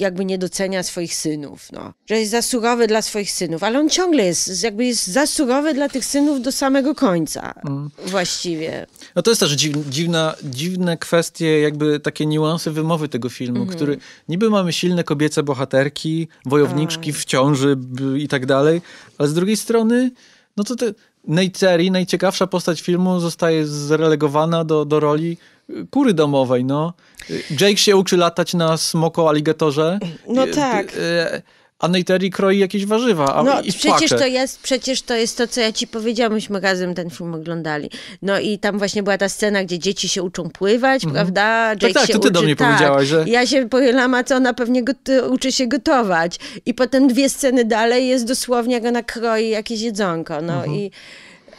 jakby nie docenia swoich synów, no. że jest za surowy dla swoich synów, ale on ciągle jest, jakby jest za surowy dla tych synów do samego końca mhm. właściwie. No to jest też dziwna, dziwne kwestie, jakby takie niuanse wymowy tego filmu, mhm. który niby mamy silne kobiece bohaterki, wojowniczki w ciąży i tak dalej, ale z drugiej strony no to ty, Neytiri, najciekawsza postać filmu, zostaje zrelegowana do, do roli y, kury domowej, no. Y, Jake się uczy latać na smoko aligatorze. No y, tak a Neyteri kroi jakieś warzywa a, no, i przecież to, jest, przecież to jest to, co ja ci powiedziałam, myśmy razem ten film oglądali. No i tam właśnie była ta scena, gdzie dzieci się uczą pływać, mm -hmm. prawda? Tak, Jake tak, tak, się to ty uczy, do mnie tak. powiedziałaś, że... Ja się pochylam, a co ona pewnie y, uczy się gotować. I potem dwie sceny dalej jest dosłownie, jak ona kroi jakieś jedzonko. No mm -hmm. i...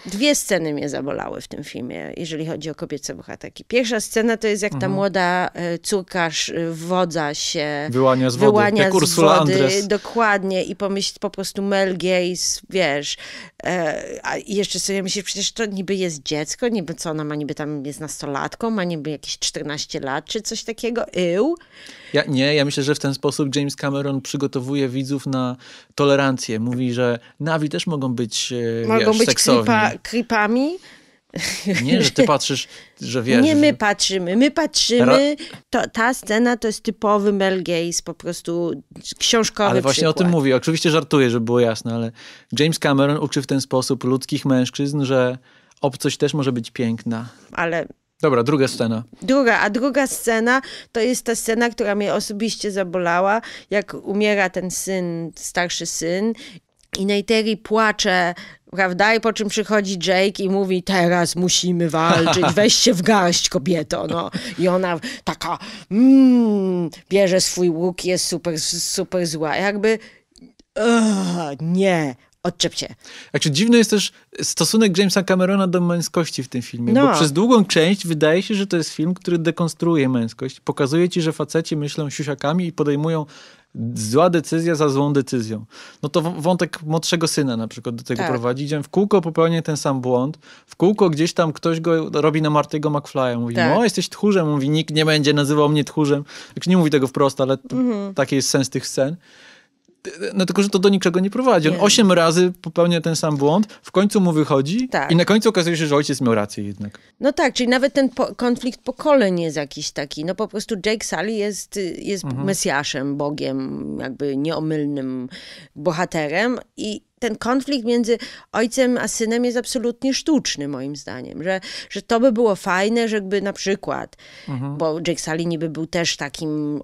Dwie sceny mnie zabolały w tym filmie, jeżeli chodzi o kobiece bohaterki. Pierwsza scena to jest jak ta mhm. młoda e, córka e, wodza się... Wyłania z wody. Wyłania z wody, Dokładnie. I pomyśl po prostu Mel Gaze, wiesz. E, a jeszcze sobie myślisz, przecież to niby jest dziecko, niby co ona ma, niby tam jest nastolatką, ma niby jakieś 14 lat czy coś takiego. Ył. Ja, nie, ja myślę, że w ten sposób James Cameron przygotowuje widzów na tolerancję. Mówi, że nawi też mogą być, e, mogą wiesz, być seksowni. Kripa, kripami. Nie, że ty patrzysz, że wiesz. Nie my patrzymy, my patrzymy. To, ta scena to jest typowy Mel Gaze, po prostu książkowy Ale właśnie przykład. o tym mówię. Oczywiście żartuję, żeby było jasne, ale James Cameron uczy w ten sposób ludzkich mężczyzn, że obcość też może być piękna. Ale Dobra, druga scena. Druga, a druga scena to jest ta scena, która mnie osobiście zabolała, jak umiera ten syn, starszy syn i Neytiri płacze, prawda? I po czym przychodzi Jake i mówi, teraz musimy walczyć, weź się w garść kobieto, no. I ona taka, mmm, bierze swój łuk, jest super, super zła. Jakby, nie, odczep się. Znaczy, dziwny jest też stosunek Jamesa Camerona do męskości w tym filmie, no. bo przez długą część wydaje się, że to jest film, który dekonstruuje męskość. Pokazuje ci, że faceci myślą siusiakami i podejmują zła decyzja za złą decyzją. No to wątek młodszego syna na przykład do tego tak. prowadzi. gdzie w kółko, popełnia ten sam błąd. W kółko gdzieś tam ktoś go robi na Martego McFly'a. Mówi, tak. no jesteś tchórzem. Mówi, nikt nie będzie nazywał mnie tchórzem. Znaczy, nie mówi tego wprost, ale mhm. taki jest sens tych scen. No tylko, że to do niczego nie prowadzi. On nie. osiem razy popełnia ten sam błąd, w końcu mu wychodzi tak. i na końcu okazuje się, że ojciec miał rację jednak. No tak, czyli nawet ten po konflikt pokoleń jest jakiś taki. No po prostu Jake Sully jest, jest mhm. mesjaszem, Bogiem, jakby nieomylnym bohaterem i, ten konflikt między ojcem a synem jest absolutnie sztuczny, moim zdaniem. Że, że to by było fajne, żeby na przykład, mhm. bo Jake Sully niby był też takim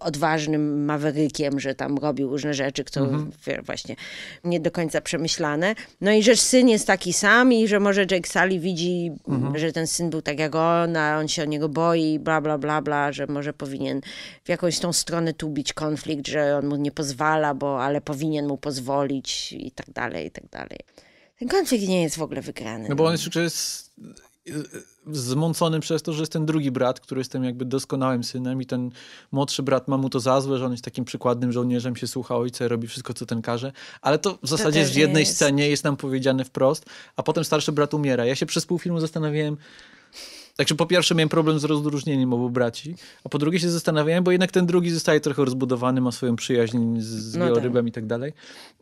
odważnym mawerykiem, że tam robił różne rzeczy, które mhm. właśnie nie do końca przemyślane. No i że syn jest taki sam i że może Jake Sully widzi, mhm. że ten syn był tak jak on, a on się o niego boi, bla, bla, bla, bla, że może powinien w jakąś tą stronę tu bić konflikt, że on mu nie pozwala, bo ale powinien mu pozwolić i i tak dalej, i tak dalej. Ten konflikt nie jest w ogóle wygrany. No bo on no. jeszcze jest e, e, zmącony przez to, że jest ten drugi brat, który jest tym jakby doskonałym synem i ten młodszy brat ma mu to za złe, że on jest takim przykładnym żołnierzem, się słucha ojca i robi wszystko, co ten każe, ale to w zasadzie to w jednej jest. scenie jest nam powiedziane wprost, a potem starszy brat umiera. Ja się przez pół filmu zastanawiałem, Także po pierwsze miałem problem z rozróżnieniem obu braci, a po drugie się zastanawiałem, bo jednak ten drugi zostaje trochę rozbudowany, ma swoją przyjaźń z, z no tak. i tak dalej.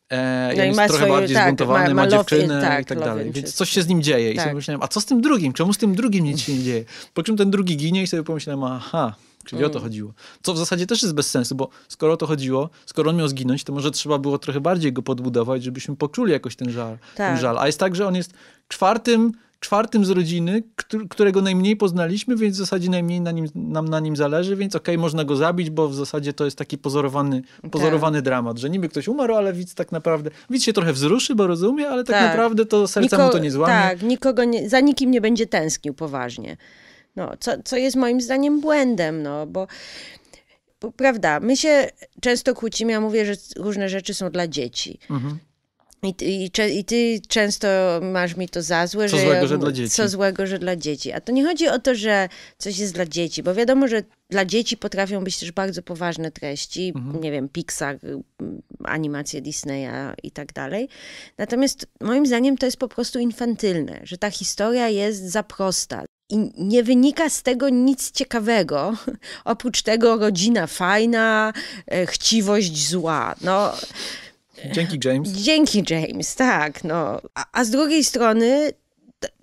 E, no i ma jest trochę swoje, bardziej tak, zbuntowany, ma, ma, ma dziewczynę tak, i tak, tak dalej. Więc coś się z nim dzieje. I sobie tak. myślałem, a co z tym drugim? Czemu z tym drugim nic się nie dzieje? Po czym ten drugi ginie i sobie pomyślałem, aha, Czyli mm. o to mm. chodziło. Co w zasadzie też jest bez sensu, bo skoro o to chodziło, skoro on miał zginąć, to może trzeba było trochę bardziej go podbudować, żebyśmy poczuli jakoś ten żal. Tak. Ten żal. A jest tak, że on jest czwartym czwartym z rodziny, którego najmniej poznaliśmy, więc w zasadzie najmniej na nim, nam na nim zależy, więc okej, okay, można go zabić, bo w zasadzie to jest taki pozorowany, pozorowany tak. dramat, że niby ktoś umarł, ale widz tak naprawdę, widz się trochę wzruszy, bo rozumie, ale tak, tak. naprawdę to serca Niko mu to nie złamie. Tak, nikogo nie, za nikim nie będzie tęsknił poważnie. No, co, co jest moim zdaniem błędem, no, bo prawda, my się często kłócimy, ja mówię, że różne rzeczy są dla dzieci. Mhm. I, i, I, ty często masz mi to za złe, co że, złego, ja, że dla dzieci. co złego, że dla dzieci. A to nie chodzi o to, że coś jest dla dzieci, bo wiadomo, że dla dzieci potrafią być też bardzo poważne treści, mhm. nie wiem, Pixar, y, animacje Disneya i tak dalej. Natomiast moim zdaniem to jest po prostu infantylne, że ta historia jest za prosta. I nie wynika z tego nic ciekawego, oprócz tego rodzina fajna, e, chciwość zła. No, Dzięki James. Dzięki James, tak. No. A, a z drugiej strony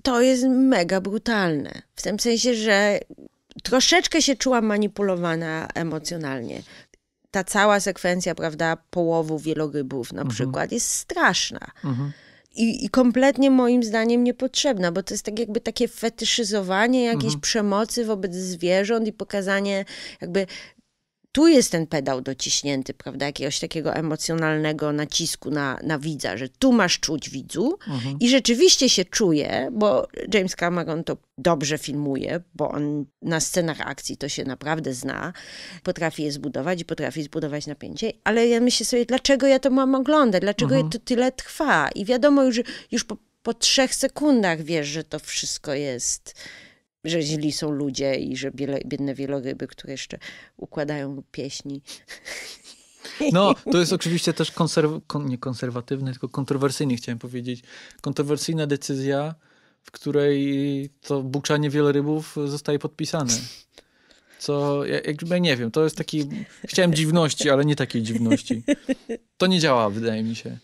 to jest mega brutalne. W tym sensie, że troszeczkę się czułam manipulowana emocjonalnie. Ta cała sekwencja, prawda, połowu wielorybów na mhm. przykład jest straszna. Mhm. I, I, kompletnie moim zdaniem niepotrzebna, bo to jest tak jakby takie fetyszyzowanie jakiejś mhm. przemocy wobec zwierząt i pokazanie jakby tu jest ten pedał dociśnięty, prawda, jakiegoś takiego emocjonalnego nacisku na, na widza, że tu masz czuć widzu mhm. i rzeczywiście się czuje, bo James Cameron to dobrze filmuje, bo on na scenach akcji to się naprawdę zna, potrafi je zbudować i potrafi zbudować napięcie, ale ja myślę sobie, dlaczego ja to mam oglądać, dlaczego mhm. to tyle trwa i wiadomo, już, już po, po trzech sekundach wiesz, że to wszystko jest że źli są ludzie i że biele, biedne wieloryby, które jeszcze układają pieśni. No, to jest oczywiście też konserw kon nie konserwatywny, tylko kontrowersyjny, chciałem powiedzieć. Kontrowersyjna decyzja, w której to buczanie wielorybów zostaje podpisane. Co, ja, jakby nie wiem, to jest taki, chciałem dziwności, ale nie takiej dziwności. To nie działa, wydaje mi się.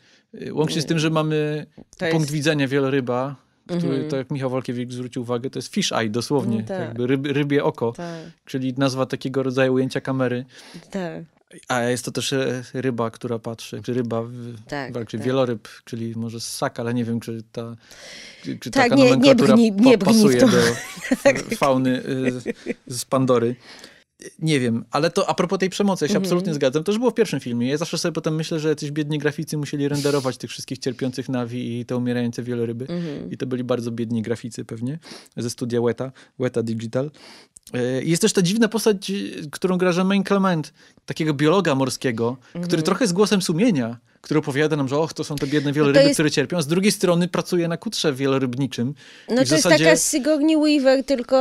Y, łącznie z tym, że mamy to punkt jest... widzenia wieloryba, który, mm -hmm. tak jak Michał Walkiewicz zwrócił uwagę, to jest fish eye dosłownie, no tak. jakby ryb, rybie oko, tak. czyli nazwa takiego rodzaju ujęcia kamery. Tak. A jest to też e, ryba, która patrzy, czy ryba tak, tak. wieloryb, czyli może ssak, ale nie wiem, czy ta, czy tak, taka nie, nomenklatura nie, bgni, nie bgni pasuje do tak. fauny e, z Pandory nie wiem, ale to a propos tej przemocy, ja się mhm. absolutnie zgadzam. To już było w pierwszym filmie. Ja zawsze sobie potem myślę, że jacyś biedni graficy musieli renderować tych wszystkich cierpiących nawi i te umierające wieloryby. Mhm. I to byli bardzo biedni graficy pewnie ze studia Weta, Weta Digital. E, jest też ta dziwna postać, którą gra Jermaine Clement, takiego biologa morskiego, który mhm. trochę z głosem sumienia, który opowiada nam, że och, to są te biedne no wieloryby, no jest... które cierpią. Z drugiej strony pracuje na kutrze wielorybniczym. No to jest taka Sigourney Weaver, tylko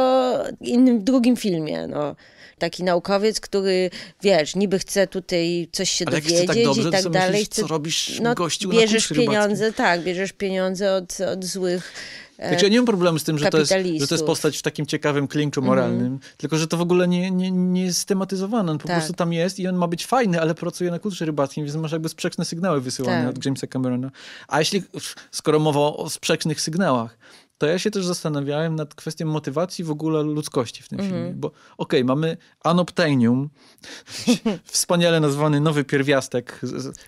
w drugim filmie. No taki naukowiec, który wiesz, niby chce tutaj coś się Ale tak dowiedzieć tak dobrze, i tak dalej. Myślisz, co robisz no, gościu bierzesz na pieniądze, tak, bierzesz pieniądze od, od złych. E, Także ja nie mam problemu z tym, że to, jest, że to jest postać w takim ciekawym klinczu mhm. moralnym, mm. tylko że to w ogóle nie, nie, nie jest systematyzowane. On po tak. prostu tam jest i on ma być fajny, ale pracuje na kulturze rybackim, więc masz jakby sprzeczne sygnały wysyłane tak. od Jamesa Camerona. A jeśli, skoro mowa o sprzecznych sygnałach, to ja się też zastanawiałem nad kwestią motywacji w ogóle ludzkości w tym mhm. filmie. Bo okej, okay, mamy Anoptenium, wspaniale nazwany nowy pierwiastek,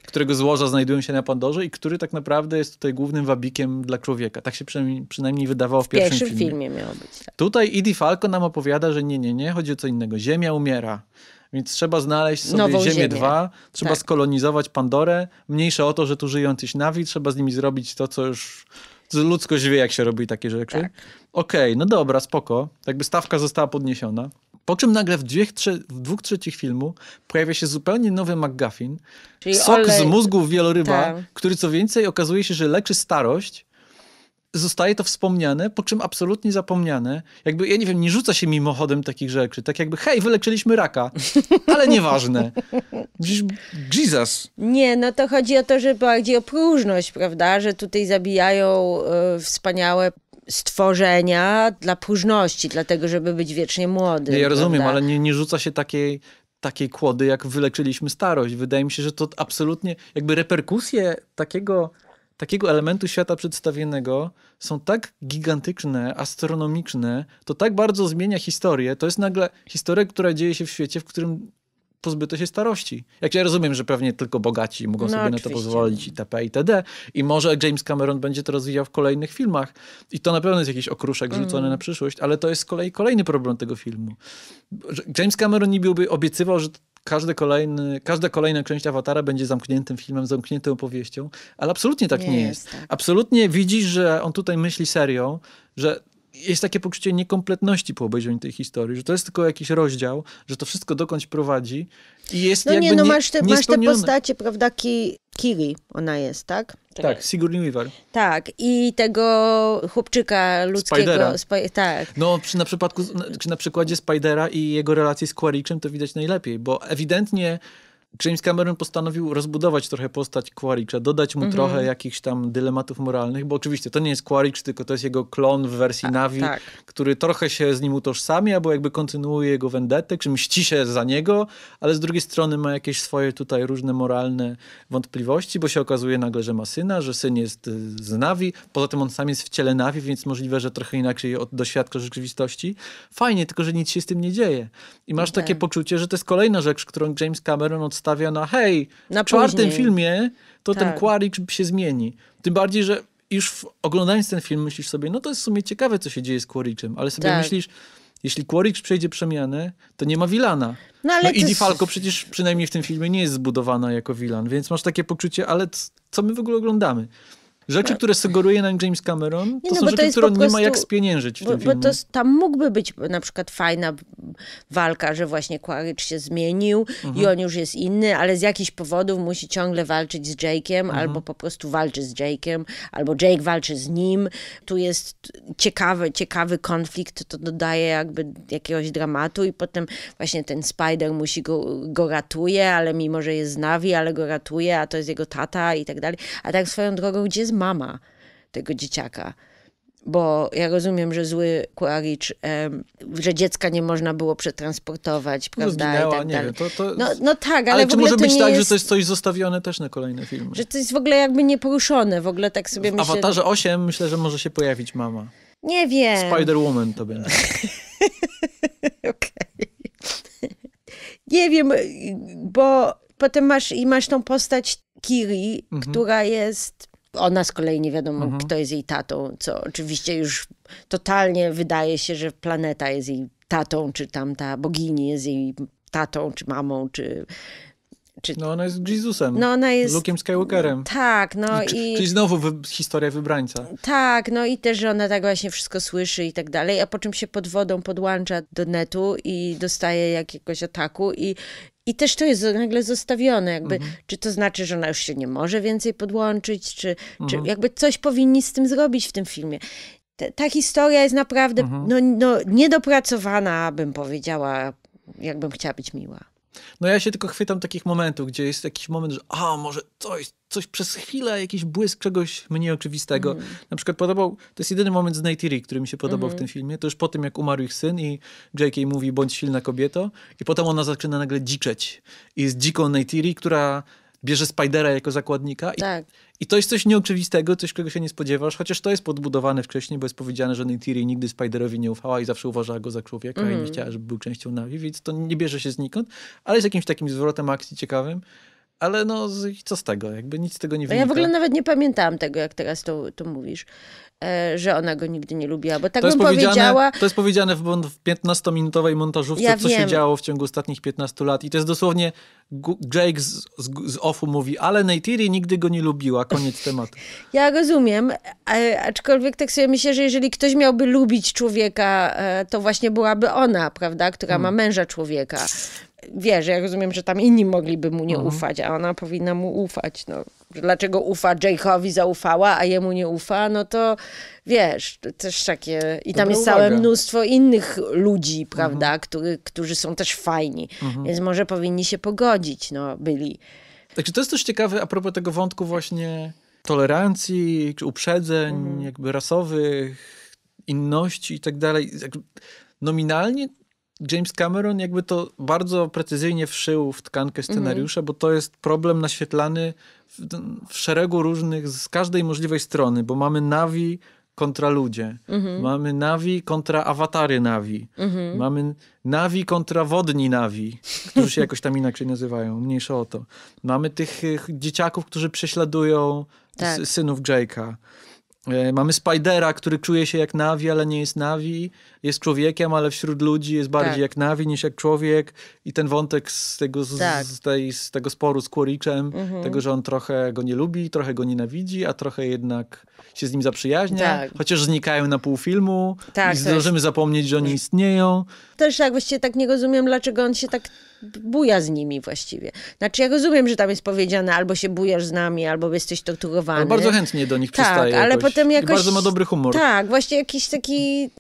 którego złoża znajdują się na Pandorze i który tak naprawdę jest tutaj głównym wabikiem dla człowieka. Tak się przynajmniej, przynajmniej wydawało w, w pierwszym, pierwszym filmie. filmie miało być. Tak. Tutaj Idi Falco nam opowiada, że nie, nie, nie, chodzi o co innego. Ziemia umiera. Więc trzeba znaleźć sobie Nową Ziemię 2, trzeba tak. skolonizować Pandorę. Mniejsze o to, że tu żyją tyś nawi, trzeba z nimi zrobić to, co już Ludzkość wie, jak się robi takie rzeczy. Tak. Okej, okay, no dobra, spoko. Jakby stawka została podniesiona. Po czym nagle w, dwie, trze w dwóch trzecich filmu pojawia się zupełnie nowy McGuffin, sok olej... z mózgów wieloryba, tak. który co więcej okazuje się, że leczy starość, zostaje to wspomniane, po czym absolutnie zapomniane. Jakby, ja nie wiem, nie rzuca się mimochodem takich rzeczy. Tak jakby, hej, wyleczyliśmy raka, ale nieważne. Jesus. Nie, no to chodzi o to, że bardziej o próżność, prawda? Że tutaj zabijają y, wspaniałe stworzenia dla próżności, dlatego żeby być wiecznie młody. Ja, ja rozumiem, ale nie, nie rzuca się takiej, takiej kłody, jak wyleczyliśmy starość. Wydaje mi się, że to absolutnie jakby reperkusje takiego takiego elementu świata przedstawionego są tak gigantyczne, astronomiczne, to tak bardzo zmienia historię. To jest nagle historia, która dzieje się w świecie, w którym pozbyto się starości. Jak ja rozumiem, że pewnie tylko bogaci mogą no, sobie oczywiście. na to pozwolić itp. itd. I może James Cameron będzie to rozwijał w kolejnych filmach. I to na pewno jest jakiś okruszek mm. rzucony mm. na przyszłość, ale to jest z kolei kolejny problem tego filmu. James Cameron nie byłby obiecywał, że każdy kolejny, każda kolejna część Awatara będzie zamkniętym filmem, zamkniętą opowieścią, ale absolutnie tak nie, nie jest. tak. Absolutnie widzisz, że on tutaj myśli serio, że jest takie poczucie niekompletności po obejrzeniu tej historii, że to jest tylko jakiś rozdział, że to wszystko dokądś prowadzi i jest no jakby no nie, no masz te, masz te postacie, prawda, Ki, Kiri ona jest, tak? Tak, tak Sigourney Weaver. Tak, i tego chłopczyka ludzkiego. tak. No, przy, na, przypadku, na, na przykładzie Spidera i jego relacji z Quaritchem to widać najlepiej, bo ewidentnie James Cameron postanowił rozbudować trochę postać Quaricza, dodać mu mm -hmm. trochę jakichś tam dylematów moralnych, bo oczywiście to nie jest Quaricz, tylko to jest jego klon w wersji A, Navi, tak. który trochę się z nim utożsamia, bo jakby kontynuuje jego wendetę, czy mści się za niego, ale z drugiej strony ma jakieś swoje tutaj różne moralne wątpliwości, bo się okazuje nagle, że ma syna, że syn jest y, z Navi, poza tym on sam jest w ciele Navi, więc możliwe, że trochę inaczej doświadcza rzeczywistości. Fajnie, tylko że nic się z tym nie dzieje. I masz okay. takie poczucie, że to jest kolejna rzecz, którą James Cameron od stawia na hej, na w później. czwartym filmie to tak. ten Quaritch się zmieni. Tym bardziej, że już oglądając ten film myślisz sobie, no to jest w sumie ciekawe, co się dzieje z Quaritchem, ale sobie tak. myślisz, jeśli Quaritch przejdzie przemianę, to nie ma Wilana. No, ale no i Di Falco przecież przynajmniej w tym filmie nie jest zbudowana jako Wilan, więc masz takie poczucie, ale co my w ogóle oglądamy? Rzeczy, tak. które sugeruje nam James Cameron, to nie, no, są rzeczy, które nie ma jak spieniężyć w bo, tym filmie. Bo to, tam mógłby być na przykład fajna walka, że właśnie Quaritch się zmienił i mhm. on już jest inny, ale z jakichś powodów musi ciągle walczyć z Jake'iem, mhm. albo po prostu walczy z Jake'iem, albo Jake walczy z nim. Tu jest ciekawy, ciekawy konflikt, to dodaje jakby jakiegoś dramatu i potem właśnie ten Spider musi go, go ratuje, ale mimo, że jest z Navi, ale go ratuje, a to jest jego tata i tak dalej. A tak swoją drogą, gdzie jest mama tego dzieciaka bo ja rozumiem, że zły Kłaricz, że dziecka nie można było przetransportować, prawda, Zginęła, i tak nie, dalej. To, to... No, no, tak, ale, ale czy może być tak, jest... że to jest coś zostawione też na kolejne filmy? Że to jest w ogóle jakby nieporuszone, w ogóle tak sobie w myślę. Awatarze 8 myślę, że może się pojawić mama. Nie wiem. Spider-Woman to będzie. Okej. Nie wiem, bo potem masz i masz tą postać Kiri, mhm. która jest ona z kolei nie wiadomo, mhm. kto jest jej tatą, co oczywiście już totalnie wydaje się, że planeta jest jej tatą, czy tam ta bogini jest jej tatą, czy mamą, czy czy... No ona jest Jezusem. No ona jest... Luke'em Skywalkerem. Tak, no C i... Czyli znowu wy... historia wybrańca. Tak, no i też, że ona tak właśnie wszystko słyszy i tak dalej, a po czym się pod wodą podłącza do netu i dostaje jakiegoś ataku i, i też to jest nagle zostawione, jakby, mhm. czy to znaczy, że ona już się nie może więcej podłączyć, czy, mhm. czy jakby coś powinni z tym zrobić w tym filmie. Ta, ta historia jest naprawdę mhm. no, no, niedopracowana, bym powiedziała, jakbym chciała być miła. No ja się tylko chwytam takich momentów, gdzie jest jakiś moment, że a, może coś, coś przez chwilę, jakiś błysk czegoś mniej oczywistego. Mm. Na przykład podobał, to jest jedyny moment z Neytiri, który mi się podobał mm. w mhm. tym filmie, to już po tym, jak umarł ich syn i J.K. mówi, bądź silna kobieto i potem ona zaczyna nagle dziczeć i jest dziką Neytiri, która bierze Spidera jako zakładnika. I, tak. I to jest coś nieoczywistego, coś, czego się nie spodziewasz, chociaż to jest podbudowane wcześniej, bo jest powiedziane, że Neytiri nigdy Spiderowi nie ufała i zawsze uważała go za człowieka mm. i nie mhm. chciała, żeby był częścią Navi, więc to nie bierze się znikąd, ale jest jakimś takim zwrotem akcji ciekawym ale no co z tego, jakby nic z tego nie wynika. No ja w ogóle nawet nie pamiętałam tego, jak teraz to, to mówisz, e, że ona go nigdy nie lubiła, bo tak to bym powiedziała... To jest powiedziane w, w 15-minutowej montażówce, ja co wiem. się działo w ciągu ostatnich 15 lat i to jest dosłownie, Jake z, z, z Offu mówi, ale Neytiri nigdy go nie lubiła, koniec tematu. Ja rozumiem, aczkolwiek tak sobie myślę, że jeżeli ktoś miałby lubić człowieka, e, to właśnie byłaby ona, prawda, która hmm. ma męża człowieka. Wiesz, że ja rozumiem, że tam inni mogliby mu nie mhm. ufać, a ona powinna mu ufać. No, dlaczego ufa Jake'owi zaufała, a jemu nie ufa, no to wiesz, też takie... I tam Dobra jest całe uwaga. mnóstwo innych ludzi, mhm. prawda, mhm. Który, którzy są też fajni, mhm. więc może powinni się pogodzić, no, byli. Także to jest coś ciekawe a propos tego wątku właśnie tolerancji, czy uprzedzeń mhm. jakby rasowych, inności i tak dalej. Nominalnie James Cameron jakby to bardzo precyzyjnie wszył w tkankę mhm. scenariusza, mm -hmm. bo to jest problem naświetlany w, w, szeregu różnych, z każdej możliwej strony, bo mamy Navi kontra ludzie, mm -hmm. mamy Navi kontra awatary Navi, mm -hmm. mamy Navi kontra wodni Navi, którzy się jakoś tam inaczej nazywają, mniejsza o to. Mamy tych dzieciaków, którzy prześladują tak. synów Jake'a. E, mamy Spidera, który czuje się jak Navi, ale nie jest Navi jest człowiekiem, ale wśród ludzi jest bardziej tak. jak Nawi niż jak człowiek i ten wątek z tego, z, tak. z tej, z tego sporu z Quaritchem, mhm. tego, że on trochę go nie lubi, trochę go nienawidzi, a trochę jednak się z nim zaprzyjaźnia, tak. chociaż znikają na pół filmu tak, i zdążymy jest... zapomnieć, że oni istnieją. Też tak właściwie tak nie rozumiem, dlaczego on się tak buja z nimi właściwie. Znaczy ja rozumiem, że tam jest powiedziane albo się bujasz z nami, albo jesteś torturowany. Ale bardzo chętnie do nich tak, przystaje ale jakoś. potem jakoś... I bardzo ma dobry humor. Tak, właśnie jakiś taki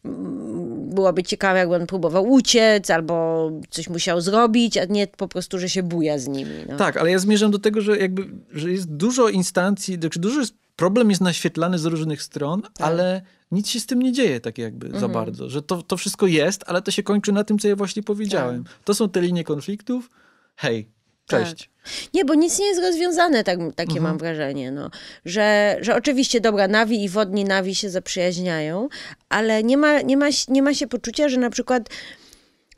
byłoby ciekawe, jakby on próbował uciec albo coś musiał zrobić, a nie po prostu, że się buja z nimi. No. Tak, ale ja zmierzam do tego, że jakby że jest dużo instancji, znaczy dużo jest, problem jest naświetlany z różnych stron, tak. ale nic się z tym nie dzieje tak jakby mhm. za bardzo, że to, to wszystko jest, ale to się kończy na tym, co ja właśnie powiedziałem. Tak. To są te linie konfliktów, hej, Cześć. Tak. Nie, bo nic nie jest rozwiązane, tak, takie mhm. mam wrażenie. No. Że, że oczywiście, dobra, nawi i wodni nawi się zaprzyjaźniają, ale nie ma, nie ma, nie ma się poczucia, że na przykład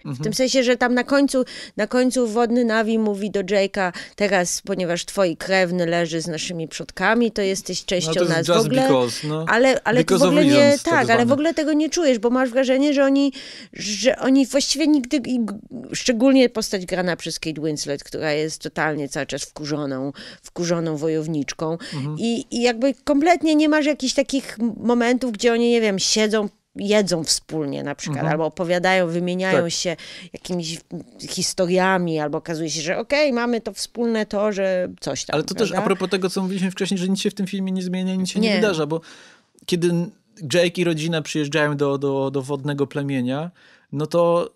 Mhm. W tym sensie, że tam na końcu, na końcu wodny Nawi mówi do Jake'a, teraz, ponieważ twoi krewny leży z naszymi przodkami, to jesteś częścią no, to nas w ogóle. Because, no. Ale, ale w ogóle nie, tak, tak ale w ogóle tego nie czujesz, bo masz wrażenie, że oni, że oni właściwie nigdy, szczególnie postać grana przez Kate Winslet, która jest totalnie cały czas wkurzoną, wkurzoną wojowniczką mhm. I, i jakby kompletnie nie masz jakichś takich momentów, gdzie oni, nie wiem, siedzą jedzą wspólnie na przykład, mhm. albo opowiadają, wymieniają tak. się jakimiś historiami, albo okazuje się, że okej, okay, mamy to wspólne to, że coś tam. Ale to prawda? też a propos tego, co mówiliśmy wcześniej, że nic się w tym filmie nie zmienia, nic się nie, nie wydarza, bo kiedy Jake i rodzina przyjeżdżają do, do, do wodnego plemienia, no to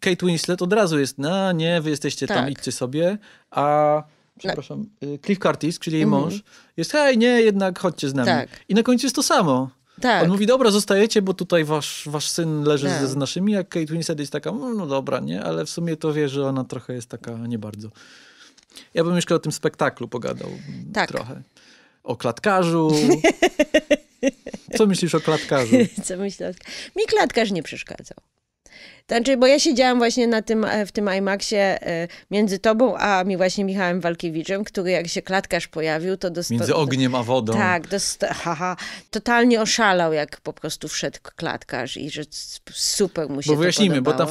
Kate Winslet od razu jest, no nie, wy jesteście tak. tam, idźcie sobie, a przepraszam, no. Cliff Curtis, czyli jej mm -hmm. mąż, jest hej, nie, jednak chodźcie z nami. Tak. I na końcu jest to samo. Tak. On mówi, dobra, zostajecie, bo tutaj wasz, wasz syn leży tak. z, z naszymi, a Kate Winslet jest taka, mm, no dobra, nie? Ale w sumie to wie, że ona trochę jest taka nie bardzo. Ja bym jeszcze o tym spektaklu pogadał tak. trochę. O klatkarzu. Co myślisz o klatkarzu? Co myślę? Mi klatkarz nie przeszkadzał. Znaczy, bo ja siedziałam właśnie na tym, e, w tym IMAXie e, między tobą a mi właśnie Michałem Walkiewiczem, który jak się klatkarz pojawił, to dosto... Między ogniem a wodą. Tak, haha. Totalnie oszalał, jak po prostu wszedł klatkarz i że super mu się bo wyjaśnijmy, bo ta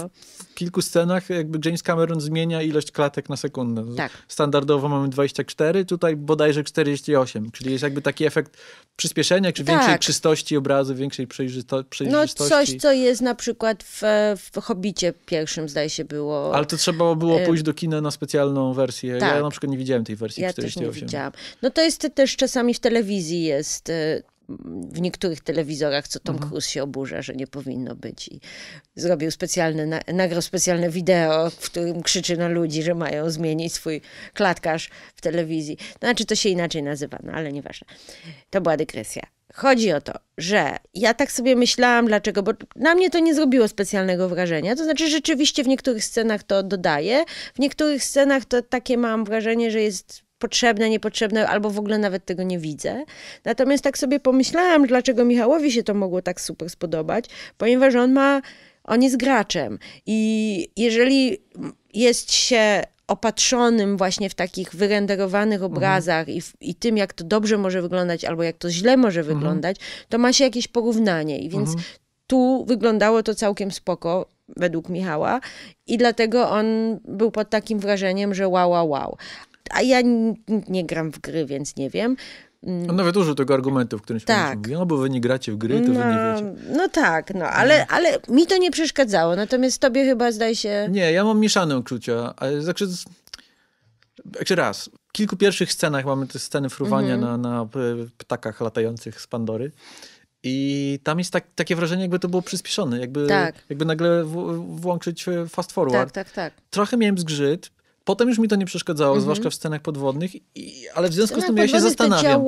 kilku scenach jakby James Cameron zmienia ilość klatek na sekundę. Tak. Standardowo mamy 24, tutaj bodajże 48, czyli jest jakby taki efekt przyspieszenia, czy tak. większej czystości obrazu, większej przejrzysto przejrzystości. No coś, co jest na przykład w, w Hobbicie pierwszym, zdaje się, było. Ale to trzeba było pójść do kina na specjalną wersję. Tak. Ja na przykład nie widziałem tej wersji ja 48. Też nie widziałam. No to jest też czasami w telewizji jest y, w niektórych telewizorach, co Tom mhm. Cruise się oburza, że nie powinno być. I zrobił specjalne, nagrał specjalne wideo, w którym krzyczy na ludzi, że mają zmienić swój klatkarz w telewizji. Znaczy, to się inaczej nazywa, no ale nieważne. To była dygresja. Chodzi o to, że ja tak sobie myślałam, dlaczego, bo na mnie to nie zrobiło specjalnego wrażenia. To znaczy, rzeczywiście w niektórych scenach to dodaję, w niektórych scenach to takie mam wrażenie, że jest potrzebne, niepotrzebne, albo w ogóle nawet tego nie widzę. Natomiast tak sobie pomyślałam, dlaczego Michałowi się to mogło tak super spodobać, ponieważ on ma, on jest graczem i jeżeli jest się opatrzonym właśnie w takich wyrenderowanych mhm. obrazach mhm. i, w, i tym, jak to dobrze może wyglądać, albo jak to źle może mhm. wyglądać, to ma się jakieś porównanie. I więc mhm. tu wyglądało to całkiem spoko, według Michała. I dlatego on był pod takim wrażeniem, że wow, wow, wow a ja nie gram w gry, więc nie wiem. A nawet użył tego argumentu, w którymś tak. momencie no bo wy nie gracie w gry, to no, wy nie no, wiecie. No tak, no, ale, no. ale mi to nie przeszkadzało, natomiast tobie chyba zdaje się... Nie, ja mam mieszane uczucia, ale znaczy, raz, w kilku pierwszych scenach mamy te sceny fruwania mhm. na, na e, ptakach latających z Pandory. I tam jest tak, takie wrażenie, jakby to było przyspieszone, jakby, tak. jakby nagle w, włączyć e, fast forward. Tak, tak, tak. Trochę miałem zgrzyt, Potem już mi to nie przeszkadzało, mhm. zwłaszcza w scenach podwodnych, i, ale w związku z tym ja się zastanawiam,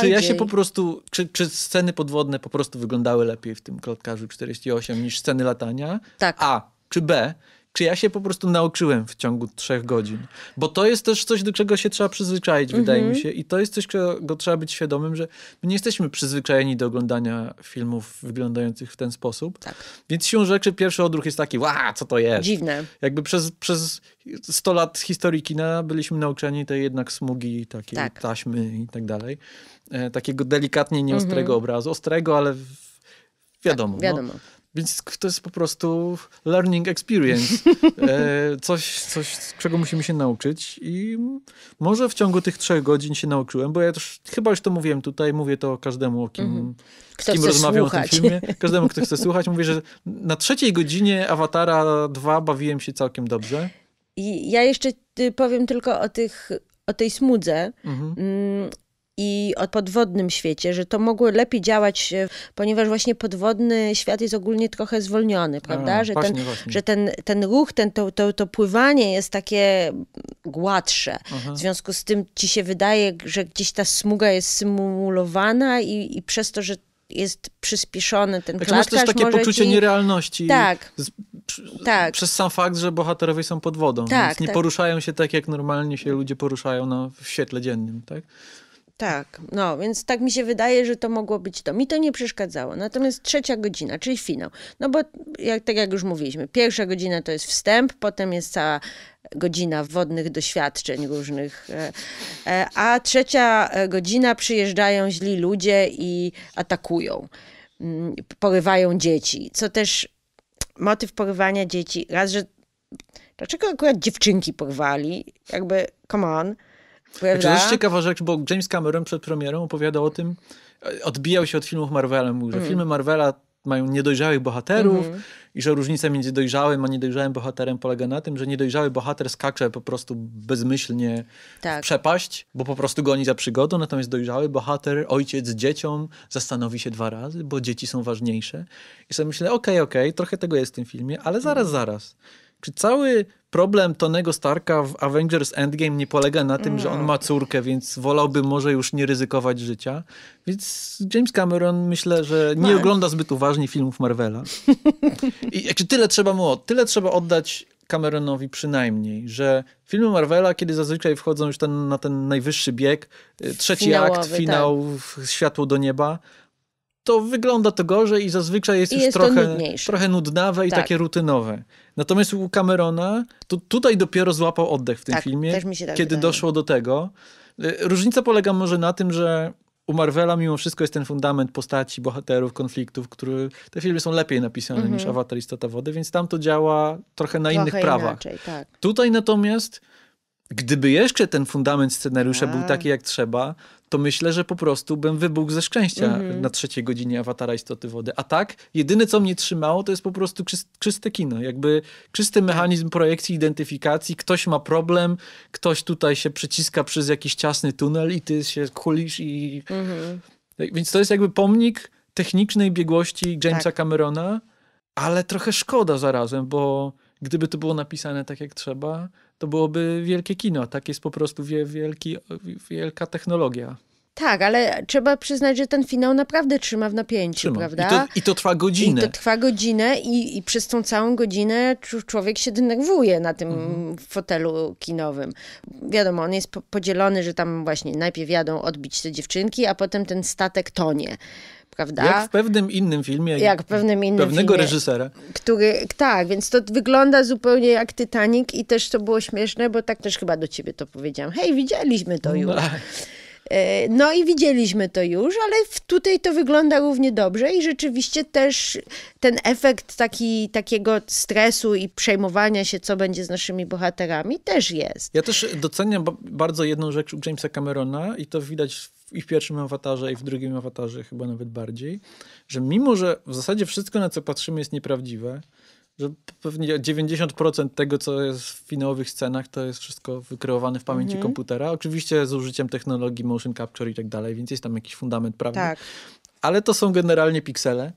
czy ja się po prostu, czy, czy, sceny podwodne po prostu wyglądały lepiej w tym klotkarzu 48 niż sceny latania? Tak. A. Czy B, czy ja się po prostu nauczyłem w ciągu trzech godzin. Bo to jest też coś, do czego się trzeba przyzwyczaić, mhm. wydaje mi się. I to jest coś, czego trzeba być świadomym, że my nie jesteśmy przyzwyczajeni do oglądania filmów wyglądających w ten sposób. Tak. Więc siłą rzeczy pierwszy odruch jest taki, ła, co to jest? Dziwne. Jakby przez, przez 100 lat historii kina byliśmy nauczeni tej jednak smugi, takiej tak. taśmy i tak dalej. E, takiego delikatnie mhm. nieostrego obrazu. Ostrego, ale wiadomo. Tak, no. wiadomo. No. Więc to jest po prostu learning experience. E, coś, coś, czego musimy się nauczyć i może w ciągu tych trzech godzin się nauczyłem, bo ja też chyba już to mówiłem tutaj, mówię to każdemu, o kim, mhm. kto z kim rozmawiam słuchać. o tym filmie. Każdemu, kto chce słuchać, mówię, że na trzeciej godzinie Awatara 2 bawiłem się całkiem dobrze. I ja jeszcze y, powiem tylko o tych o tej smudze, mhm. Mm, i o podwodnym świecie, że to mogło lepiej działać, e, ponieważ właśnie podwodny świat jest ogólnie trochę zwolniony, prawda? A, że właśnie, ten, właśnie. Że ten, ten ruch, ten, to, to, to pływanie jest takie gładsze. Aha. W związku z tym ci się wydaje, że gdzieś ta smuga jest symulowana i, i przez to, że jest przyspieszony ten klatkarz. Znaczy, masz też takie poczucie ci... nierealności. Tak. Z... tak. Przez sam fakt, że bohaterowie są pod wodą. Tak, nie tak. poruszają się tak, jak normalnie się ludzie poruszają na, no, w świetle dziennym. Tak? Tak, no więc tak mi się wydaje, że to mogło być to. Mi to nie przeszkadzało. Natomiast trzecia godzina, czyli finał. No bo jak, tak jak już mówiliśmy, pierwsza godzina to jest wstęp, potem jest cała godzina wodnych doświadczeń różnych, e, e, a trzecia e, godzina przyjeżdżają źli ludzie i atakują, mm, porywają dzieci. Co też motyw porywania dzieci, raz, że dlaczego akurat dziewczynki porwali, jakby come on Prawda? Znaczy, ciekawa rzecz, bo James Cameron przed premierą opowiadał o tym, odbijał się od filmów Marvela, mówił, że mm. filmy Marvela mają niedojrzałych bohaterów mm -hmm. i że różnica między dojrzałym a niedojrzałym bohaterem polega na tym, że niedojrzały bohater skacze po prostu bezmyślnie tak. w przepaść, bo po prostu goni za przygodą, natomiast dojrzały bohater, ojciec z zastanowi się dwa razy, bo dzieci są ważniejsze. I sobie myślę, okej, okay, okej, okay, trochę tego jest w tym filmie, ale zaraz, mm. zaraz. Czy cały problem Tonego Starka w Avengers Endgame nie polega na tym, że on mm. ma córkę, więc wolałby może już nie ryzykować życia. Więc James Cameron myślę, że nie no. ogląda zbyt uważnie filmów Marvela. I znaczy, tyle trzeba mu, tyle trzeba oddać Cameronowi przynajmniej, że filmy Marvela, kiedy zazwyczaj wchodzą już ten, na ten najwyższy bieg, y, trzeci Finałowy, akt, finał, tak. światło do nieba, to wygląda to gorzej i zazwyczaj jest, I już jest trochę, trochę nudnawe i tak. takie rutynowe. Natomiast u Camerona, to tutaj dopiero złapał oddech w tym tak, filmie, tak kiedy wydaje. doszło do tego. Y, różnica polega może na tym, że u Marvela mimo wszystko jest ten fundament postaci, bohaterów, konfliktów, który te filmy są lepiej napisane mm -hmm. niż mhm. Avatar Istota Wody, więc tam to działa trochę na trochę innych prawach. Inaczej, tak. Tutaj natomiast, gdyby jeszcze ten fundament scenariusza A. był taki jak trzeba, to myślę, że po prostu bym wybuchł ze szczęścia mm -hmm. na trzeciej godzinie awatara istoty wody. A tak, jedyne co mnie trzymało, to jest po prostu czyste kino. Jakby czysty mechanizm projekcji, identyfikacji. Ktoś ma problem, ktoś tutaj się przyciska przez jakiś ciasny tunel i ty się kulisz i. Mm -hmm. Więc to jest jakby pomnik technicznej biegłości Jamesa tak. Camerona, ale trochę szkoda zarazem, bo gdyby to było napisane tak jak trzeba, to byłoby wielkie kino. Tak jest po prostu wielki, wielka technologia. Tak, ale trzeba przyznać, że ten finał naprawdę trzyma w napięciu, trzyma. prawda? I to, I to, trwa godzinę. I to trwa godzinę i, i przez tą całą godzinę człowiek się denerwuje na tym mhm. fotelu kinowym. Wiadomo, on jest podzielony, że tam właśnie najpierw jadą odbić te dziewczynki, a potem ten statek tonie prawda? Jak w pewnym innym filmie. Jak w pewnym innym Pewnego filmie, reżysera. Który, tak, więc to wygląda zupełnie jak Titanic i też to było śmieszne, bo tak też chyba do ciebie to powiedziałam. Hej, widzieliśmy to no już. No. E, no i widzieliśmy to już, ale tutaj to wygląda równie dobrze i rzeczywiście też ten efekt taki, takiego stresu i przejmowania się, co będzie z naszymi bohaterami, też jest. Ja też doceniam bardzo jedną rzecz Jamesa Camerona i to widać i w pierwszym awatarze, i w drugim awatarze chyba nawet bardziej, że mimo, że w zasadzie wszystko, na co patrzymy, jest nieprawdziwe, że pewnie 90% tego, co jest w finałowych scenach, to jest wszystko wykreowane w pamięci mhm. komputera. Oczywiście z użyciem technologii motion capture i tak dalej, więc jest tam jakiś fundament prawny. Tak. Ale to są generalnie piksele.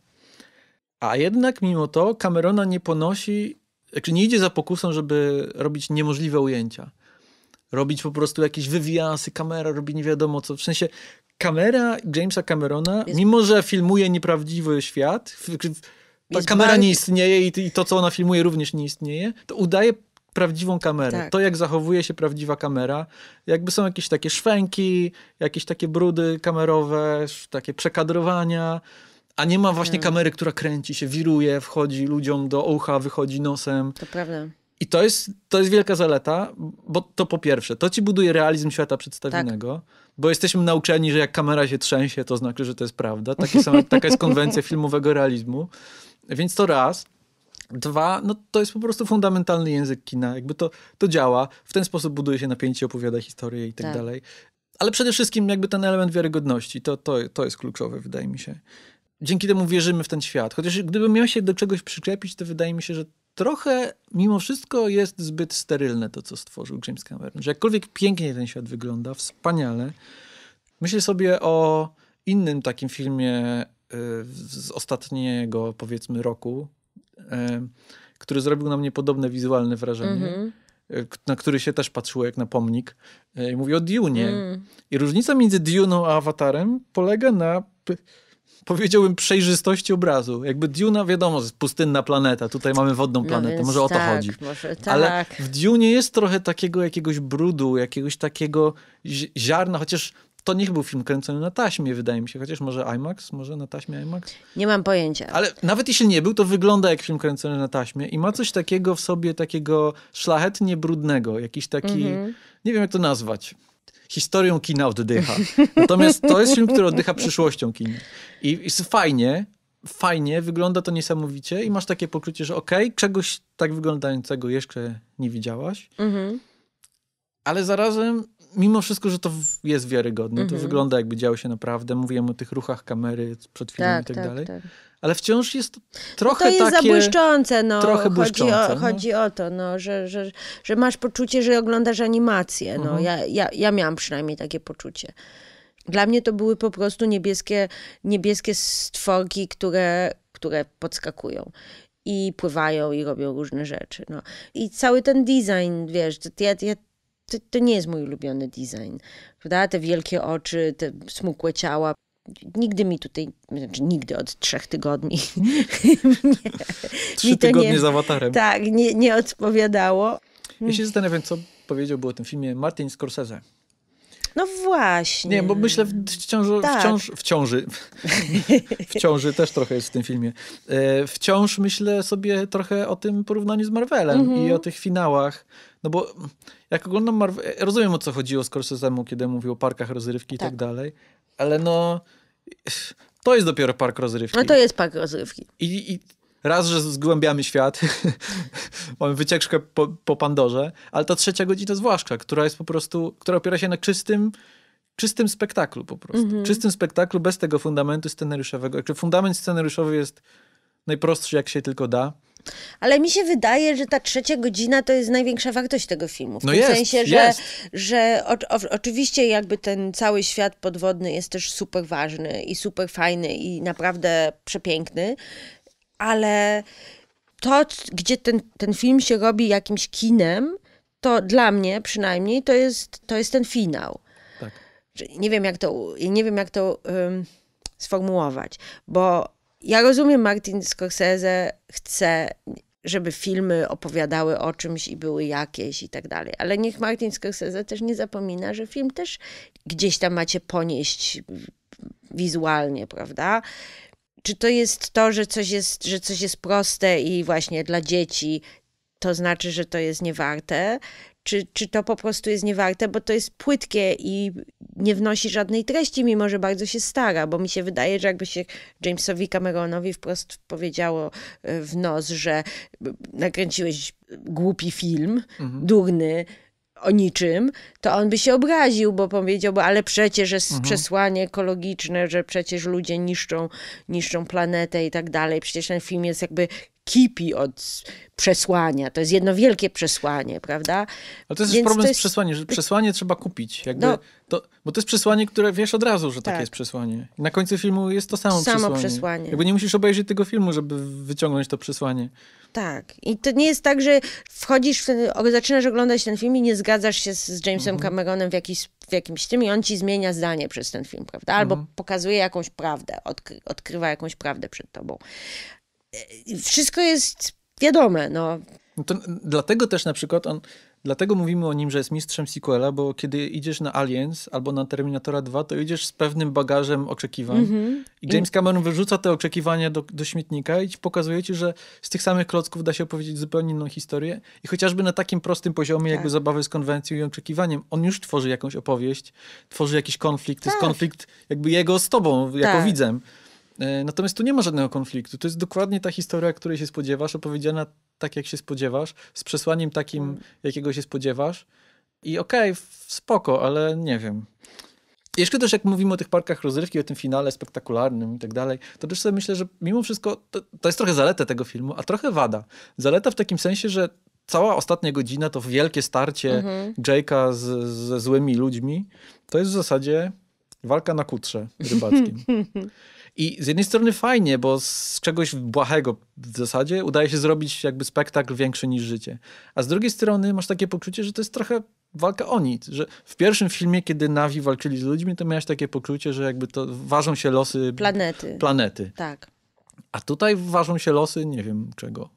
A jednak mimo to Camerona nie ponosi, czy znaczy nie idzie za pokusą, żeby robić niemożliwe ujęcia. Robić po prostu jakieś wywiasy, kamera robi nie wiadomo co. W sensie kamera Jamesa Camerona, jest... mimo że filmuje nieprawdziwy świat, w, ta kamera bardzo... nie istnieje i, i, to, co ona filmuje, również nie istnieje, to udaje prawdziwą kamerę. Tak. To, jak zachowuje się prawdziwa kamera, jakby są jakieś takie szwęki, jakieś takie brudy kamerowe, takie przekadrowania. A nie ma właśnie tak. kamery, która kręci się, wiruje, wchodzi ludziom do ucha, wychodzi nosem. To prawda. I to jest, to jest wielka zaleta, bo to po pierwsze, to ci buduje realizm świata przedstawionego, tak. bo jesteśmy nauczeni, że jak kamera się trzęsie, to znaczy, że to jest prawda. Takie są, taka jest konwencja filmowego realizmu. Więc to raz. Dwa, no to jest po prostu fundamentalny język kina. Jakby to, to działa. W ten sposób buduje się napięcie, opowiada historię i tak, tak. dalej. Ale przede wszystkim jakby ten element wiarygodności, to, to, to jest kluczowe, wydaje mi się. Dzięki temu wierzymy w ten świat. Chociaż gdybym miał się do czegoś przyklepić, to wydaje mi się, że trochę mimo wszystko jest zbyt sterylne to, co stworzył James Cameron. Że jakkolwiek pięknie ten świat wygląda, wspaniale, myślę sobie o innym takim filmie Y, z ostatniego powiedzmy roku, y, który zrobił na mnie podobne wizualne wrażenie. Mm -hmm na który się też patrzyło jak na pomnik. mówię o Dune. Mm. I różnica między Dune'ą a Avatarem polega na powiedziałbym przejrzystości obrazu. Jakby Dune, wiadomo, jest pustynna planeta, tutaj mamy wodną no planetę, no może tak, o to tak, chodzi. Może, tak. Ale w Dune jest trochę takiego jakiegoś brudu, jakiegoś takiego ziarna, chociaż to niech był film kręcony na taśmie, wydaje mi się. Chociaż może IMAX, może na taśmie IMAX? Nie mam pojęcia. Ale nawet jeśli nie był, to wygląda jak film kręcony na taśmie i ma coś takiego w sobie, takiego szlachetnie brudnego. Jakiś taki, mm -hmm. nie wiem jak to nazwać historią kina oddycha. Natomiast to jest film, który oddycha przyszłością kina. I jest fajnie, fajnie, wygląda to niesamowicie i masz takie poczucie, że okej, okay, czegoś tak wyglądającego jeszcze nie widziałaś, mm ale zarazem mimo wszystko, że to jest wiarygodne, mm -hmm. to mhm. wygląda jakby działo się naprawdę. Mówiłem o tych ruchach kamery przed chwilą tak, i tak, tak dalej. Tak. Ale wciąż jest to trochę no to jest takie... zabłyszczące, no. Trochę błyszczące, chodzi, o, no. chodzi o to, no, że, że, że masz poczucie, że oglądasz animację. No. Mhm. Ja, ja, ja miałam przynajmniej takie poczucie. Dla mnie to były po prostu niebieskie, niebieskie stworki, które, które podskakują i pływają i robią różne rzeczy. No. I cały ten design, wiesz, ja, ja, to, to nie jest mój ulubiony design. Prawda? Te wielkie oczy, te smukłe ciała, nigdy mi tutaj, znaczy nigdy od trzech tygodni. Trzy tygodnie nie, z awatarem. Tak, nie, nie odpowiadało. Ja się zastanawiam, co powiedziałby o tym filmie Martin Scorsese. No właśnie. Nie, bo myślę wciąż tak. wciąż, w ciąży, tak. w ciąży też trochę jest w tym filmie. E, wciąż myślę sobie trochę o tym porównaniu z Marvelem mhm. i o tych finałach. No bo jak oglądam Marvel, e, rozumiem o co chodziło z Scorsese'emu, kiedy mówił o parkach rozrywki tak. i tak dalej, ale no to jest dopiero park rozrywki. No to jest park rozrywki. I, i raz, że zgłębiamy świat, mamy wycieczkę po, po Pandorze, ale ta trzecia godzina zwłaszcza, która jest po prostu, która opiera się na czystym, czystym spektaklu po prostu. Mm -hmm. Czystym spektaklu bez tego fundamentu scenariuszowego. Znaczy fundament scenariuszowy jest najprostszy, jak się tylko da. Ale mi się wydaje, że ta trzecia godzina to jest największa wartość tego filmu. W no tym jest, sensie, że, jest. że o, o, oczywiście jakby ten cały świat podwodny jest też super ważny i super fajny i naprawdę przepiękny ale to, gdzie ten, ten film się robi jakimś kinem, to dla mnie przynajmniej to jest, to jest ten finał. Tak. Nie wiem, jak to, nie wiem, jak to um, sformułować, bo ja rozumiem, Martin Scorsese chce, żeby filmy opowiadały o czymś i były jakieś i tak dalej, ale niech Martin Scorsese też nie zapomina, że film też gdzieś tam macie ponieść wizualnie, prawda? Czy to jest to, że coś jest, że coś jest proste i właśnie dla dzieci to znaczy, że to jest niewarte? Czy, czy to po prostu jest niewarte, bo to jest płytkie i nie wnosi żadnej treści, mimo że bardzo się stara, bo mi się wydaje, że jakby się Jamesowi Cameronowi wprost powiedziało e, w nos, że nakręciłeś głupi film, mhm. durny, o niczym, to on by się obraził, bo powiedziałby, ale przecież jest mhm. przesłanie ekologiczne, że przecież ludzie niszczą, niszczą planetę i tak dalej. Przecież ten film jest jakby kipi od przesłania. To jest jedno wielkie przesłanie, prawda? Ale to jest Więc problem to jest... z przesłaniem, że przesłanie trzeba kupić. Jakby no, to, bo to jest przesłanie, które wiesz od razu, że tak. takie jest przesłanie. I na końcu filmu jest to samo, samo przesłanie. przesłanie. Jakby nie musisz obejrzeć tego filmu, żeby wyciągnąć to przesłanie. Tak. I to nie jest tak, że wchodzisz, zaczynasz oglądać ten film i nie zgadzasz się z, Jamesem mhm. Cameronem w, jakiś, w jakimś tym i on ci zmienia zdanie przez ten film, prawda? Albo mhm. pokazuje jakąś prawdę, odkry, odkrywa jakąś prawdę przed tobą. E, wszystko jest wiadome, no. no to, dlatego też na przykład on Dlatego mówimy o nim, że jest mistrzem sequela, bo kiedy idziesz na Aliens albo na Terminatora 2, to idziesz z pewnym bagażem oczekiwań. Mm -hmm. I James Cameron wyrzuca te oczekiwania do, do śmietnika i ci pokazuje ci, że z tych samych klocków da się opowiedzieć zupełnie inną historię. I chociażby na takim prostym poziomie, tak. jakby zabawy z konwencją i oczekiwaniem, on już tworzy jakąś opowieść, tworzy jakiś konflikt. To tak. jest konflikt jakby jego z tobą, tak. jako widzem. E, natomiast tu nie ma żadnego konfliktu. To jest dokładnie ta historia, której się spodziewasz, opowiedziana tak, jak się spodziewasz, z przesłaniem takim, mm. jakiego się spodziewasz. I okej, okay, spoko, ale nie wiem. Jeszcze też jak mówimy o tych parkach rozrywki, o tym finale spektakularnym i tak dalej, to też sobie myślę, że mimo wszystko to, to jest trochę zaleta tego filmu, a trochę wada. Zaleta w takim sensie, że cała ostatnia godzina to wielkie starcie mhm. Jake'a z, ze złymi ludźmi. To jest w zasadzie walka na kutrze rybackim. I z jednej strony fajnie, bo z czegoś błahego w zasadzie udaje się zrobić jakby spektakl większy niż życie. A z drugiej strony masz takie poczucie, że to jest trochę walka o nic. Że w pierwszym filmie, kiedy Navi walczyli z ludźmi, to miałeś takie poczucie, że jakby to ważą się losy planety. planety. Tak. A tutaj ważą się losy, nie wiem czego,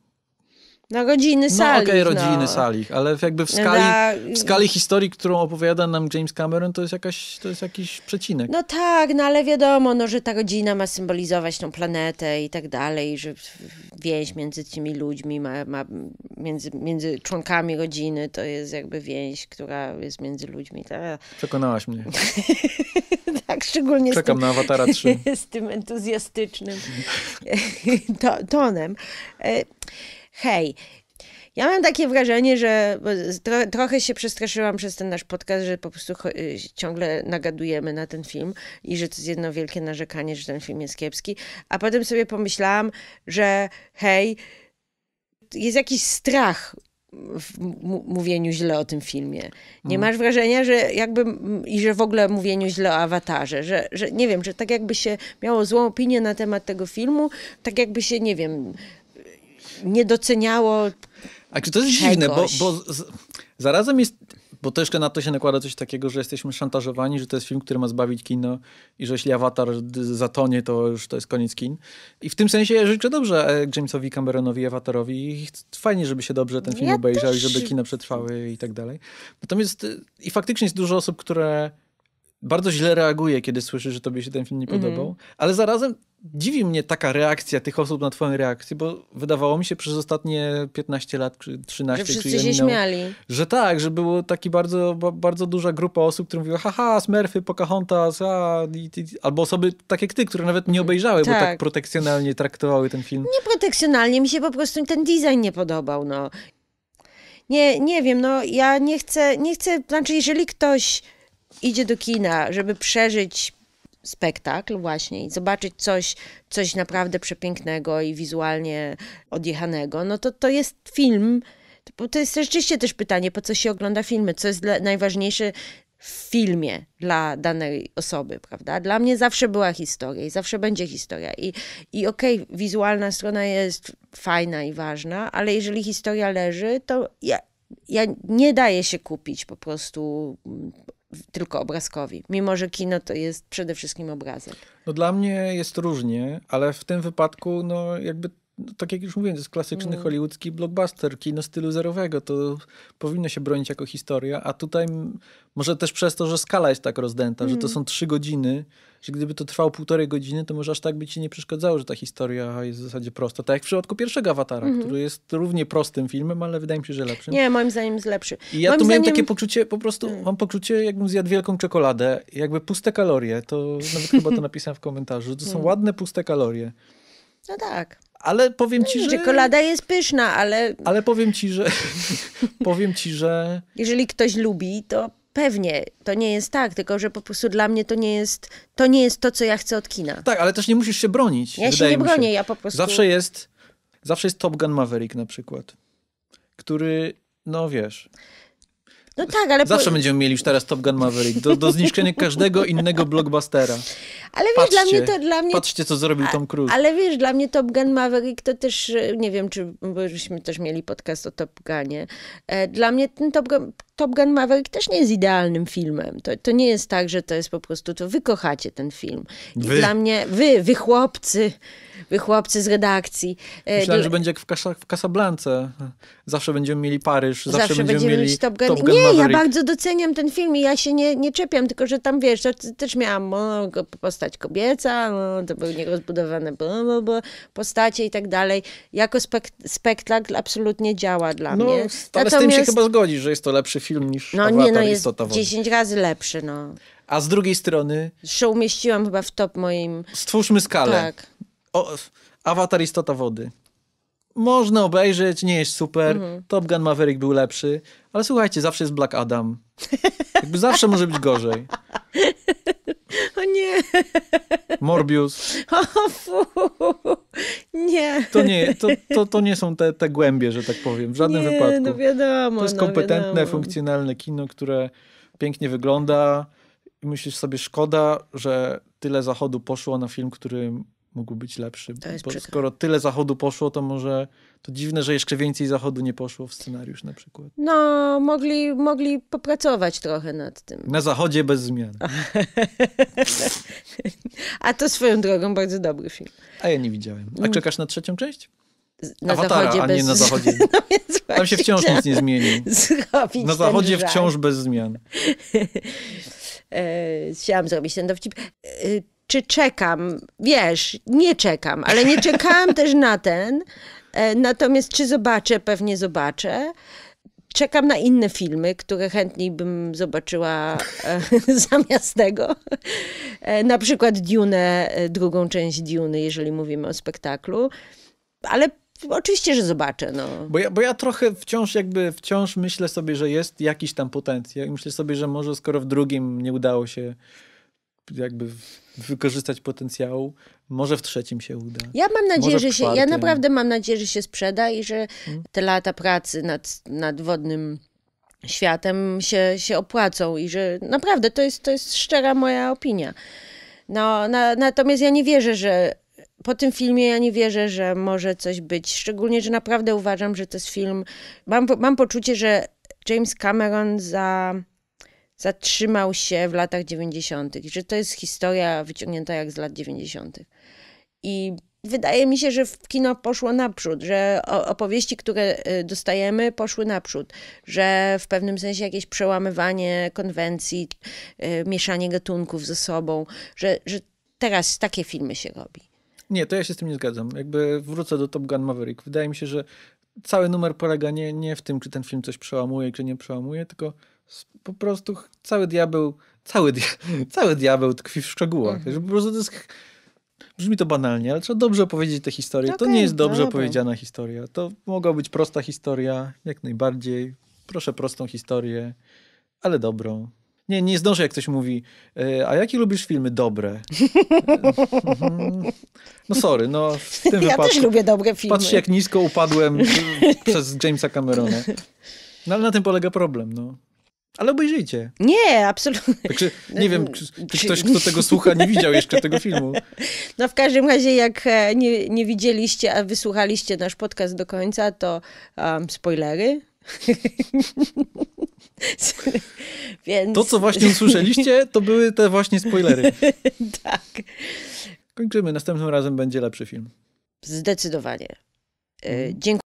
na rodziny Salich. No okej, okay, rodziny no. Salich, no. ale jakby w skali, w skali historii, którą opowiada nam James Cameron, to jest, jakaś, to jest jakiś przecinek. No tak, no ale wiadomo, no, że ta rodzina ma symbolizować tą planetę i tak dalej, że więź między tymi ludźmi, ma, ma między, między członkami rodziny, to jest jakby więź, która jest między ludźmi. Ta... Przekonałaś mnie. tak, szczególnie Czekam tym, na Avatara 3. z tym entuzjastycznym tonem. E, hej. Ja mam takie wrażenie, że tro, trochę się przestraszyłam przez ten nasz podcast, że po prostu y, ciągle nagadujemy na ten film i że to jest jedno wielkie narzekanie, że ten film jest kiepski. A potem sobie pomyślałam, że hej, jest jakiś strach w mówieniu źle o tym filmie. Nie mm. masz wrażenia, że jakby i że w ogóle mówieniu źle o awatarze, że, że nie wiem, że tak jakby się miało złą opinię na temat tego filmu, tak jakby się, nie wiem, nie doceniało. A czy to jest dziwne, bo, bo z, zarazem jest bo troszkę na to się nakłada coś takiego, że jesteśmy szantażowani, że to jest film, który ma zbawić kino i że jeśli awatar zatonie, to już to jest koniec kin. I w tym sensie życzę dobrze e, Jamesowi Cameronowi, awatarowi. I fajnie, żeby się dobrze ten film ja obejrzał i żeby kino przetrwały i tak dalej. Natomiast e, i faktycznie jest dużo osób, które bardzo źle reaguje, kiedy słyszy, że tobie się ten film nie mhm. podobał, mm. ale zarazem dziwi mnie taka reakcja tych osób na twoją reakcję, bo wydawało mi się przez ostatnie 15 lat, czy 13, że czy się minęło, śmiali. Że tak, że było taki bardzo, bardzo duża grupa osób, które mówiła haha, Smurfy, Pocahontas, a, albo osoby takie jak ty, które nawet nie obejrzały, tak. bo tak protekcjonalnie traktowały ten film. Nie protekcjonalnie, mi się po prostu ten design nie podobał, no. Nie, nie wiem, no ja nie chcę, nie chcę, znaczy jeżeli ktoś idzie do kina, żeby przeżyć spektakl właśnie i zobaczyć coś, coś naprawdę przepięknego i wizualnie odjechanego, no to to jest film. To jest rzeczywiście też pytanie, po co się ogląda filmy, co jest najważniejsze w filmie dla danej osoby, prawda? Dla mnie zawsze była historia i zawsze będzie historia. I, i okej, okay, wizualna strona jest fajna i ważna, ale jeżeli historia leży, to ja, ja nie daję się kupić po prostu tylko obrazkowi, mimo że kino to jest przede wszystkim obrazek. No dla mnie jest różnie, ale w tym wypadku no jakby no, tak jak już mówiłem, to jest klasyczny mm. hollywoodzki blockbuster, kino stylu zerowego, to powinno się bronić jako historia, a tutaj może też przez to, że skala jest tak rozdęta, mm. że to mm. są trzy godziny, że gdyby to trwało półtorej godziny, to może aż tak by ci nie przeszkadzało, że ta historia jest w zasadzie prosta. Tak jak w przypadku pierwszego Awatara, mm -hmm. który jest równie prostym filmem, ale wydaje mi się, że lepszym. Nie, moim zdaniem jest lepszy. I ja moim tu zdaniem... miałem takie poczucie, po prostu mm. mam poczucie, jakbym zjadł wielką czekoladę, jakby puste kalorie, to nawet chyba to napisałem w komentarzu, to są mm. ładne puste kalorie. No tak. Ale powiem ci, że... Czekolada jest pyszna, ale... Ale powiem ci, że... powiem ci, że... Jeżeli ktoś lubi, to pewnie, to nie jest tak, tylko że po prostu dla mnie to nie jest to, nie jest to co ja chcę od kina. Tak, ale też nie musisz się bronić. Ja się nie bronię, się. ja po prostu... Zawsze jest, zawsze jest Top Gun Maverick na przykład, który, no wiesz... No tak, ale... Zawsze po... będziemy mieli już teraz Top Gun Maverick. Do, do zniszczenia każdego innego blockbustera. Ale wiesz, patrzcie, dla mnie to... Dla mnie... Patrzcie, co zrobił Tom Cruise. Ale wiesz, dla mnie Top Gun Maverick to też... E, nie wiem, czy... Bo żeśmy też mieli podcast o Top Gunie. E, dla mnie ten Top Gun, Top Gun Maverick też nie jest idealnym filmem. To, to nie jest tak, że to jest po prostu... To wy kochacie ten film. I wy. dla mnie... Wy, wy chłopcy wy chłopcy z redakcji. E, Myślałem, że będzie jak w, Kas w Casablance. Zawsze będziemy mieli Paryż, zawsze, zawsze będziemy, będziemy mieli Top Gun. Top Gun nie, Maverick. ja bardzo doceniam ten film i ja się nie, nie czepiam, tylko że tam wiesz, też miałam no, postać kobieca, no, to były nierozbudowane bo, bo, postacie i tak dalej. Jako spek spektakl absolutnie działa dla no, mnie. Ale Natomiast... z tym się chyba zgodzisz, że jest to lepszy film niż No nie, no jest 10 razy lepszy, no. A z drugiej strony... Że umieściłam chyba w top moim... Stwórzmy skalę. Tak. O, Awatar Istota Wody można obejrzeć, nie jest super. Mhm. Top Gun Maverick był lepszy, ale słuchajcie, zawsze jest Black Adam. Jakby zawsze może być gorzej. O nie. Morbius. O fu. Nie. To nie, to, to, to nie są te, te głębie, że tak powiem, w żadnym nie, wypadku. No wiadomo, to jest no kompetentne, wiadomo. funkcjonalne kino, które pięknie wygląda. I myślisz sobie, szkoda, że tyle zachodu poszło na film, który mógł być lepszy. Bo przykre. skoro tyle zachodu poszło, to może to dziwne, że jeszcze więcej zachodu nie poszło w scenariusz na przykład. No, mogli, mogli popracować trochę nad tym. Na zachodzie bez zmian. A to swoją drogą bardzo dobry film. A ja nie widziałem. A mm. czekasz na trzecią część? na Awatara, zachodzie a bez... nie na zachodzie. No Tam się wciąż nic nie zmieni. Na zachodzie wciąż bez zmian. E, chciałam zrobić ten dowcip. E, czy czekam? Wiesz, nie czekam, ale nie czekałam też na ten. E, natomiast czy zobaczę? Pewnie zobaczę. Czekam na inne filmy, które chętniej bym zobaczyła e, zamiast tego. E, na przykład Dune, drugą część Duny, jeżeli mówimy o spektaklu. Ale Oczywiście, że zobaczę. No. Bo, ja, bo ja trochę wciąż jakby, wciąż myślę sobie, że jest jakiś tam potencjał. Myślę sobie, że może skoro w drugim nie udało się jakby wykorzystać potencjału. Może w trzecim się uda. Ja mam nadzieję, że się, ja naprawdę mam nadzieję, że się sprzeda i że mhm. te lata pracy nad, nad wodnym światem się, się opłacą i że naprawdę to jest, to jest szczera moja opinia. No, na, natomiast ja nie wierzę, że po tym filmie ja nie wierzę, że może coś być. Szczególnie, że naprawdę uważam, że to jest film. Mam, mam poczucie, że James Cameron za zatrzymał się w latach 90., że to jest historia wyciągnięta jak z lat 90. I wydaje mi się, że w kino poszło naprzód, że opowieści, które y, dostajemy, poszły naprzód, że w pewnym sensie jakieś przełamywanie konwencji, y, mieszanie gatunków ze sobą, że, że teraz takie filmy się robi. Nie, to ja się z tym nie zgadzam. Jakby wrócę do Top Gun Maverick. Wydaje mi się, że cały numer polega nie, nie w tym, czy ten film coś przełamuje, czy nie przełamuje, tylko po prostu cały diabeł, cały, cały diabeł tkwi w szczegółach. Mhm. Po prostu to jest, brzmi to banalnie, ale trzeba dobrze opowiedzieć tę historię. Okay, to no nie jest dobrze dobra. opowiedziana historia. To mogła być prosta historia, jak najbardziej. Proszę prostą historię, ale dobrą. Nie, nie zdążę, jak ktoś mówi, e, a jakie lubisz filmy dobre? no sorry, no w tym ja wypadku. też lubię dobre filmy. Patrz, jak nisko upadłem przez Jamesa Camerona. No ale na tym polega problem, no. Ale obejrzyjcie. Nie, absolutnie. Także, nie wiem, czy, ktoś, kto tego słucha, nie widział jeszcze tego filmu. No w każdym razie, jak e, nie, nie widzieliście, a wysłuchaliście nasz podcast do końca, to um, spoilery. Więc... To, co właśnie usłyszeliście, to były te właśnie spoilery. tak. Kończymy. Następnym razem będzie lepszy film. Zdecydowanie. E, dziękuję.